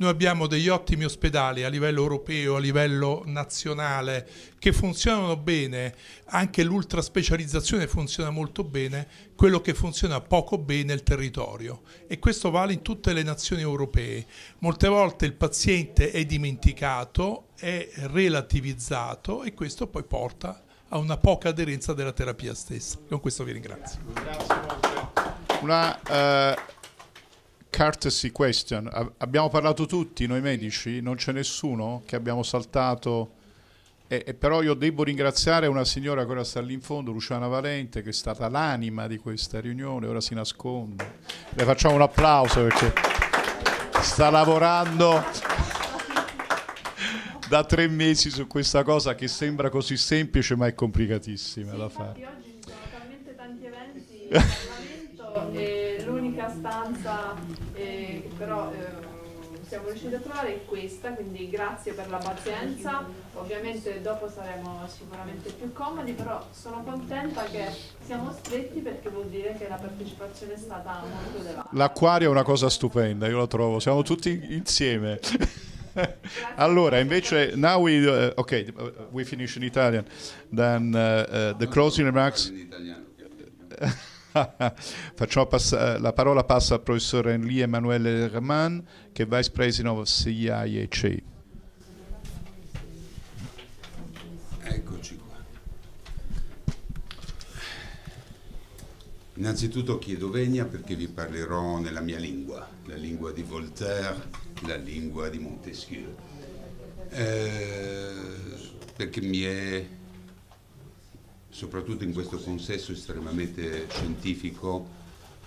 noi abbiamo degli ottimi ospedali a livello europeo, a livello nazionale, che funzionano bene, anche l'ultra specializzazione funziona molto bene, quello che funziona poco bene è il territorio e questo vale in tutte le nazioni europee. Molte volte il paziente è dimenticato, è relativizzato e questo poi porta a una poca aderenza della terapia stessa. Con questo vi ringrazio. Una, eh courtesy question. A- abbiamo parlato tutti noi medici, non c'è nessuno che abbiamo saltato. E, e però io devo ringraziare una signora che ora sta lì in fondo, Luciana Valente, che è stata l'anima di questa riunione, ora si nasconde. Le facciamo un applauso perché sta lavorando da tre mesi su questa cosa che sembra così semplice ma è complicatissima sì, da fare. Oggi ci sono talmente tanti eventi. l'unica stanza eh, che però eh, siamo riusciti a trovare è questa, quindi grazie per la pazienza, ovviamente dopo saremo sicuramente più comodi, però sono contenta che siamo stretti perché vuol dire che la partecipazione è stata molto elevata. L'acquario è una cosa stupenda, io lo trovo, siamo tutti insieme. allora, invece, now we uh, okay, we finish in Italian. Then uh, uh, the closing remarks. Facciamo passa- eh, la parola passa al professor Henri Emanuele Raman, che è Vice President of CIEC. Eccoci qua. Innanzitutto chiedo venia perché vi parlerò nella mia lingua, la lingua di Voltaire, la lingua di Montesquieu, eh, perché mi è soprattutto in questo consesso estremamente scientifico,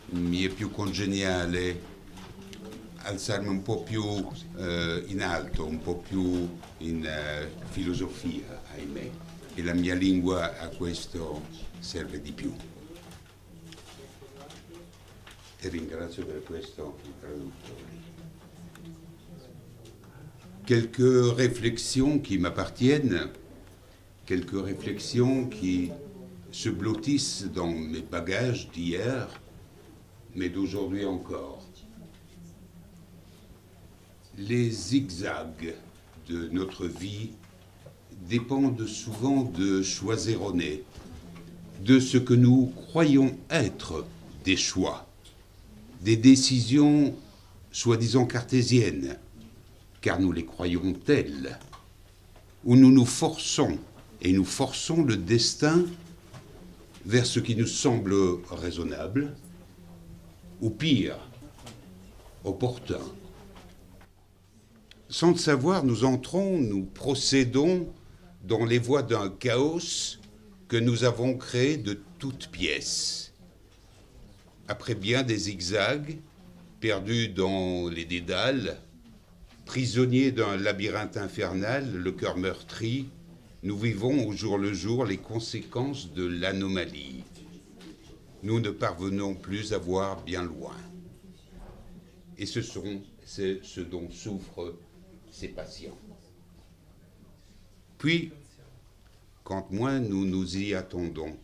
mi è più congeniale alzarmi un po' più eh, in alto, un po' più in eh, filosofia, ahimè, e la mia lingua a questo serve di più. E ringrazio per questo i traduttori. Quelques réflexions qui m'appartiennent, quelques réflexions qui se blottissent dans mes bagages d'hier, mais d'aujourd'hui encore. Les zigzags de notre vie dépendent souvent de choix erronés, de ce que nous croyons être des choix, des décisions soi-disant cartésiennes, car nous les croyons telles, où nous nous forçons et nous forçons le destin vers ce qui nous semble raisonnable, ou pire, opportun. Sans le savoir, nous entrons, nous procédons dans les voies d'un chaos que nous avons créé de toutes pièces. Après bien des zigzags, perdus dans les dédales, prisonniers d'un labyrinthe infernal, le cœur meurtri, nous vivons au jour le jour les conséquences de l'anomalie. Nous ne parvenons plus à voir bien loin. Et ce sont ce dont souffrent ces patients. Puis, quand moins nous nous y attendons,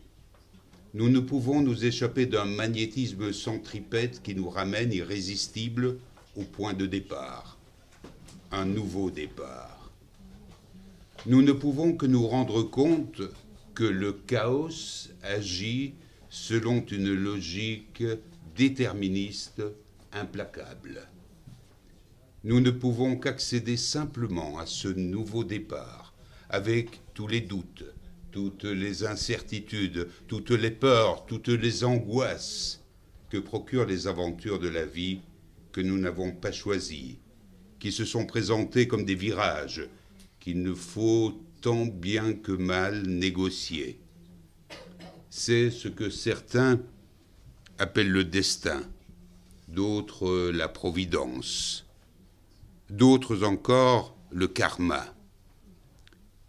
nous ne pouvons nous échapper d'un magnétisme centripète qui nous ramène irrésistible au point de départ, un nouveau départ. Nous ne pouvons que nous rendre compte que le chaos agit selon une logique déterministe implacable. Nous ne pouvons qu'accéder simplement à ce nouveau départ, avec tous les doutes, toutes les incertitudes, toutes les peurs, toutes les angoisses que procurent les aventures de la vie que nous n'avons pas choisies, qui se sont présentées comme des virages, il ne faut tant bien que mal négocier. C'est ce que certains appellent le destin, d'autres euh, la providence, d'autres encore le karma.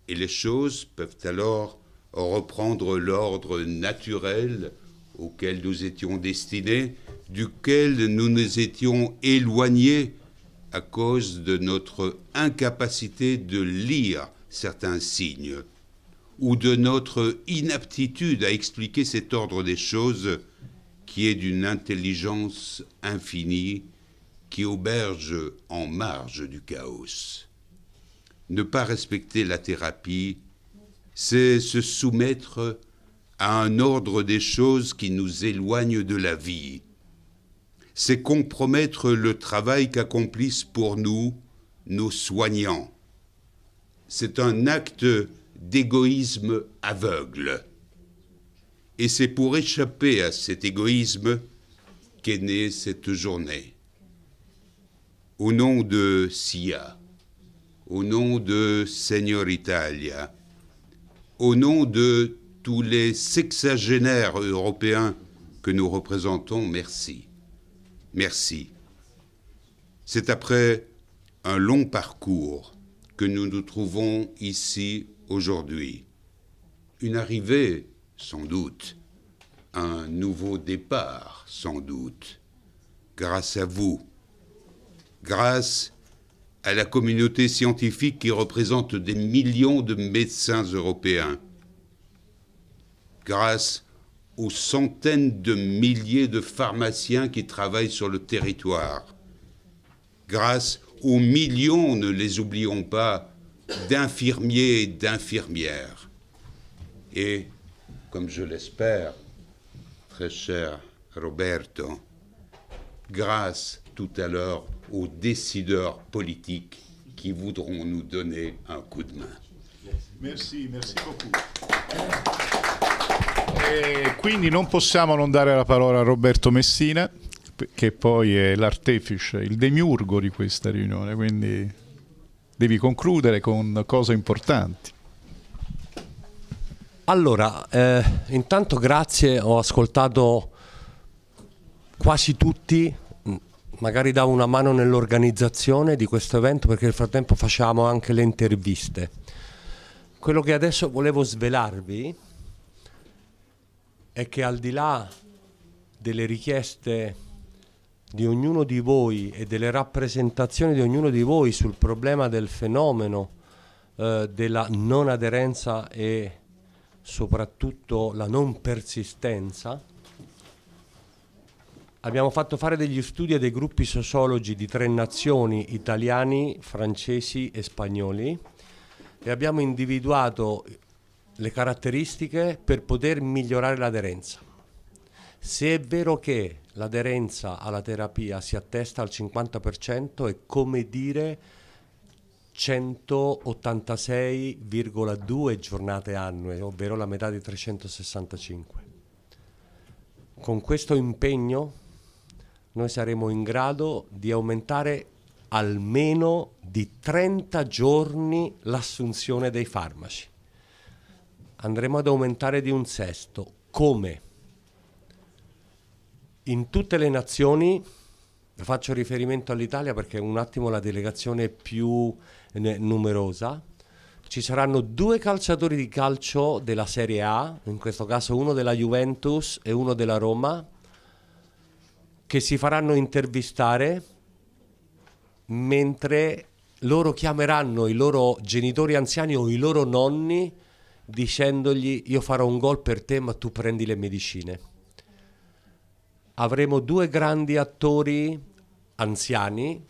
Et les choses peuvent alors reprendre l'ordre naturel auquel nous étions destinés, duquel nous nous étions éloignés à cause de notre incapacité de lire certains signes, ou de notre inaptitude à expliquer cet ordre des choses qui est d'une intelligence infinie qui auberge en marge du chaos. Ne pas respecter la thérapie, c'est se soumettre à un ordre des choses qui nous éloigne de la vie, c'est compromettre le travail qu'accomplissent pour nous nos soignants. C'est un acte d'égoïsme aveugle. Et c'est pour échapper à cet égoïsme qu'est née cette journée. Au nom de Sia, au nom de Seigneur Italia, au nom de tous les sexagénaires européens que nous représentons, merci merci. C'est après un long parcours que nous nous trouvons ici aujourd'hui. Une arrivée, sans doute, un nouveau départ, sans doute, grâce à vous, grâce à la communauté scientifique qui représente des millions de médecins européens, grâce aux centaines de milliers de pharmaciens qui travaillent sur le territoire, grâce aux millions, ne les oublions pas, d'infirmiers et d'infirmières. Et, comme je l'espère, très cher Roberto, grâce tout à l'heure aux décideurs politiques qui voudront nous donner un coup de main. Merci, merci beaucoup. quindi non possiamo non dare la parola a Roberto Messina, che poi è l'artefice, il demiurgo di questa riunione, quindi devi concludere con cose importanti. Allora, eh, intanto grazie, ho ascoltato quasi tutti, magari da una mano nell'organizzazione di questo evento perché nel frattempo facciamo anche le interviste. Quello che adesso volevo svelarvi è che al di là delle richieste di ognuno di voi e delle rappresentazioni di ognuno di voi sul problema del fenomeno eh, della non aderenza e soprattutto la non persistenza, abbiamo fatto fare degli studi a dei gruppi sociologi di tre nazioni, italiani, francesi e spagnoli, e abbiamo individuato le caratteristiche per poter migliorare l'aderenza. Se è vero che l'aderenza alla terapia si attesta al 50%, è come dire 186,2 giornate annue, ovvero la metà di 365. Con questo impegno noi saremo in grado di aumentare almeno di 30 giorni l'assunzione dei farmaci andremo ad aumentare di un sesto. Come? In tutte le nazioni, faccio riferimento all'Italia perché è un attimo la delegazione più numerosa, ci saranno due calciatori di calcio della Serie A, in questo caso uno della Juventus e uno della Roma, che si faranno intervistare mentre loro chiameranno i loro genitori anziani o i loro nonni dicendogli io farò un gol per te ma tu prendi le medicine. Avremo due grandi attori anziani,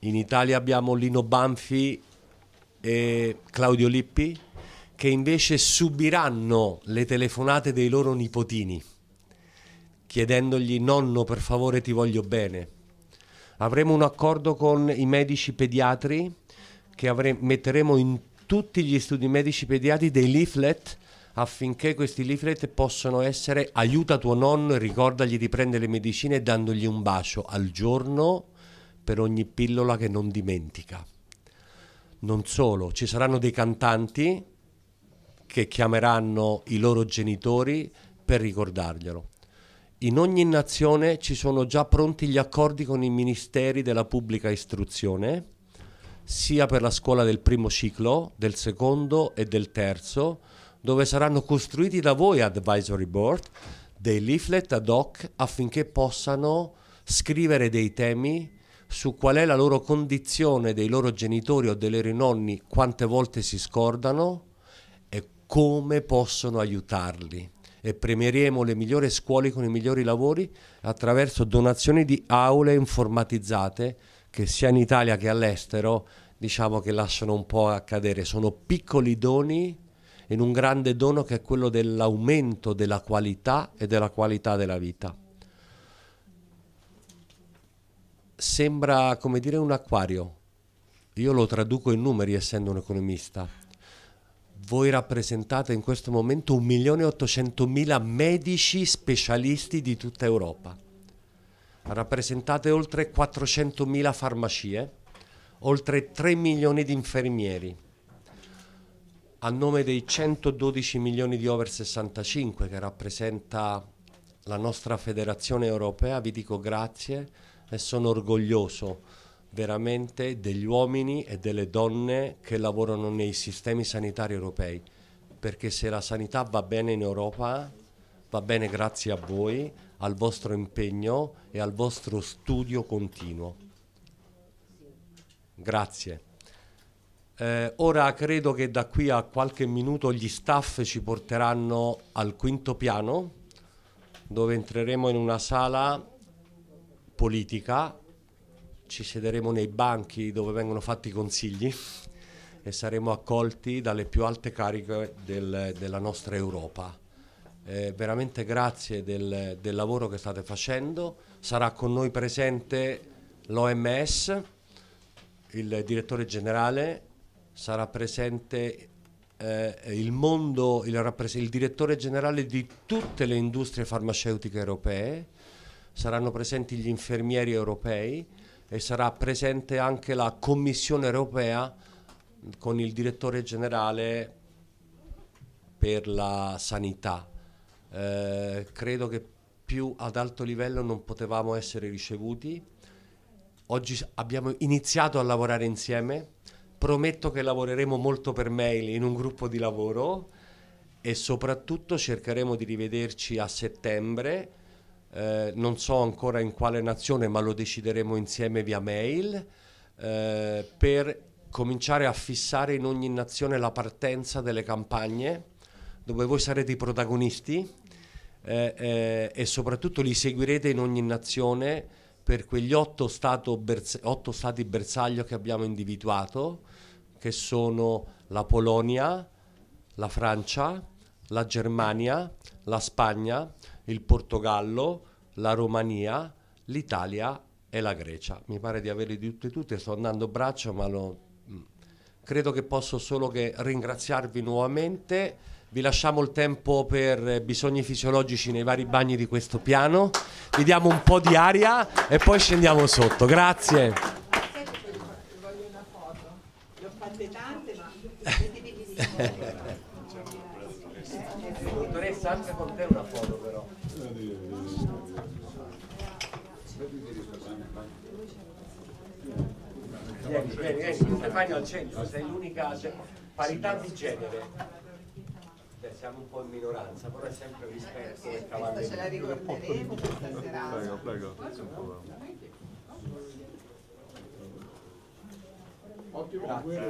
in Italia abbiamo Lino Banfi e Claudio Lippi, che invece subiranno le telefonate dei loro nipotini, chiedendogli nonno per favore ti voglio bene. Avremo un accordo con i medici pediatri che metteremo in tutti gli studi medici pediatri dei leaflet affinché questi leaflet possano essere aiuta tuo nonno e ricordagli di prendere le medicine dandogli un bacio al giorno per ogni pillola che non dimentica. Non solo, ci saranno dei cantanti che chiameranno i loro genitori per ricordarglielo. In ogni nazione ci sono già pronti gli accordi con i ministeri della pubblica istruzione sia per la scuola del primo ciclo, del secondo e del terzo, dove saranno costruiti da voi advisory board dei leaflet ad hoc affinché possano scrivere dei temi su qual è la loro condizione dei loro genitori o dei loro nonni, quante volte si scordano e come possono aiutarli. E premieremo le migliori scuole con i migliori lavori attraverso donazioni di aule informatizzate che sia in Italia che all'estero diciamo che lasciano un po' accadere, sono piccoli doni in un grande dono che è quello dell'aumento della qualità e della qualità della vita. Sembra come dire un acquario, io lo traduco in numeri essendo un economista. Voi rappresentate in questo momento 1.800.000 medici specialisti di tutta Europa rappresentate oltre 400.000 farmacie, oltre 3 milioni di infermieri, a nome dei 112 milioni di over 65 che rappresenta la nostra federazione europea, vi dico grazie e sono orgoglioso veramente degli uomini e delle donne che lavorano nei sistemi sanitari europei, perché se la sanità va bene in Europa, va bene grazie a voi, al vostro impegno e al vostro studio continuo. Grazie. Eh, ora credo che da qui a qualche minuto gli staff ci porteranno al quinto piano dove entreremo in una sala politica, ci sederemo nei banchi dove vengono fatti i consigli e saremo accolti dalle più alte cariche del, della nostra Europa eh, veramente grazie del, del, lavoro che state facendo. Sarà con noi presente l'OMS, il direttore generale, sarà presente eh, il, mondo, il, il direttore generale di tutte le industrie farmaceutiche europee, saranno presenti gli infermieri europei e sarà presente anche la Commissione europea con il direttore generale per la sanità eh, credo che più ad alto livello non potevamo essere ricevuti. Oggi abbiamo iniziato a lavorare insieme, prometto che lavoreremo molto per mail in un gruppo di lavoro e soprattutto cercheremo di rivederci a settembre, eh, non so ancora in quale nazione, ma lo decideremo insieme via mail, eh, per cominciare a fissare in ogni nazione la partenza delle campagne, dove voi sarete i protagonisti eh, eh, e soprattutto li seguirete in ogni nazione per quegli otto, berz otto stati bersaglio che abbiamo individuato, che sono la Polonia, la Francia, la Germania, la Spagna, il Portogallo, la Romania, l'Italia e la Grecia. Mi pare di averli tutti e tutti, sto andando braccio, ma lo... Mm. credo che posso solo che ringraziarvi nuovamente vi lasciamo il tempo per bisogni fisiologici nei vari bagni di questo piano, vi diamo un po' di aria e poi scendiamo sotto. Grazie. Dottoressa, anche con te una foto però. Vieni, vieni, vieni, Stefano al centro, sei l'unica cioè, parità di genere ovviamente siamo un po' in minoranza, però è sempre rispetto e cavallo. Ce la ricorderemo questa serata. Prego, prego. Ottimo. Grazie.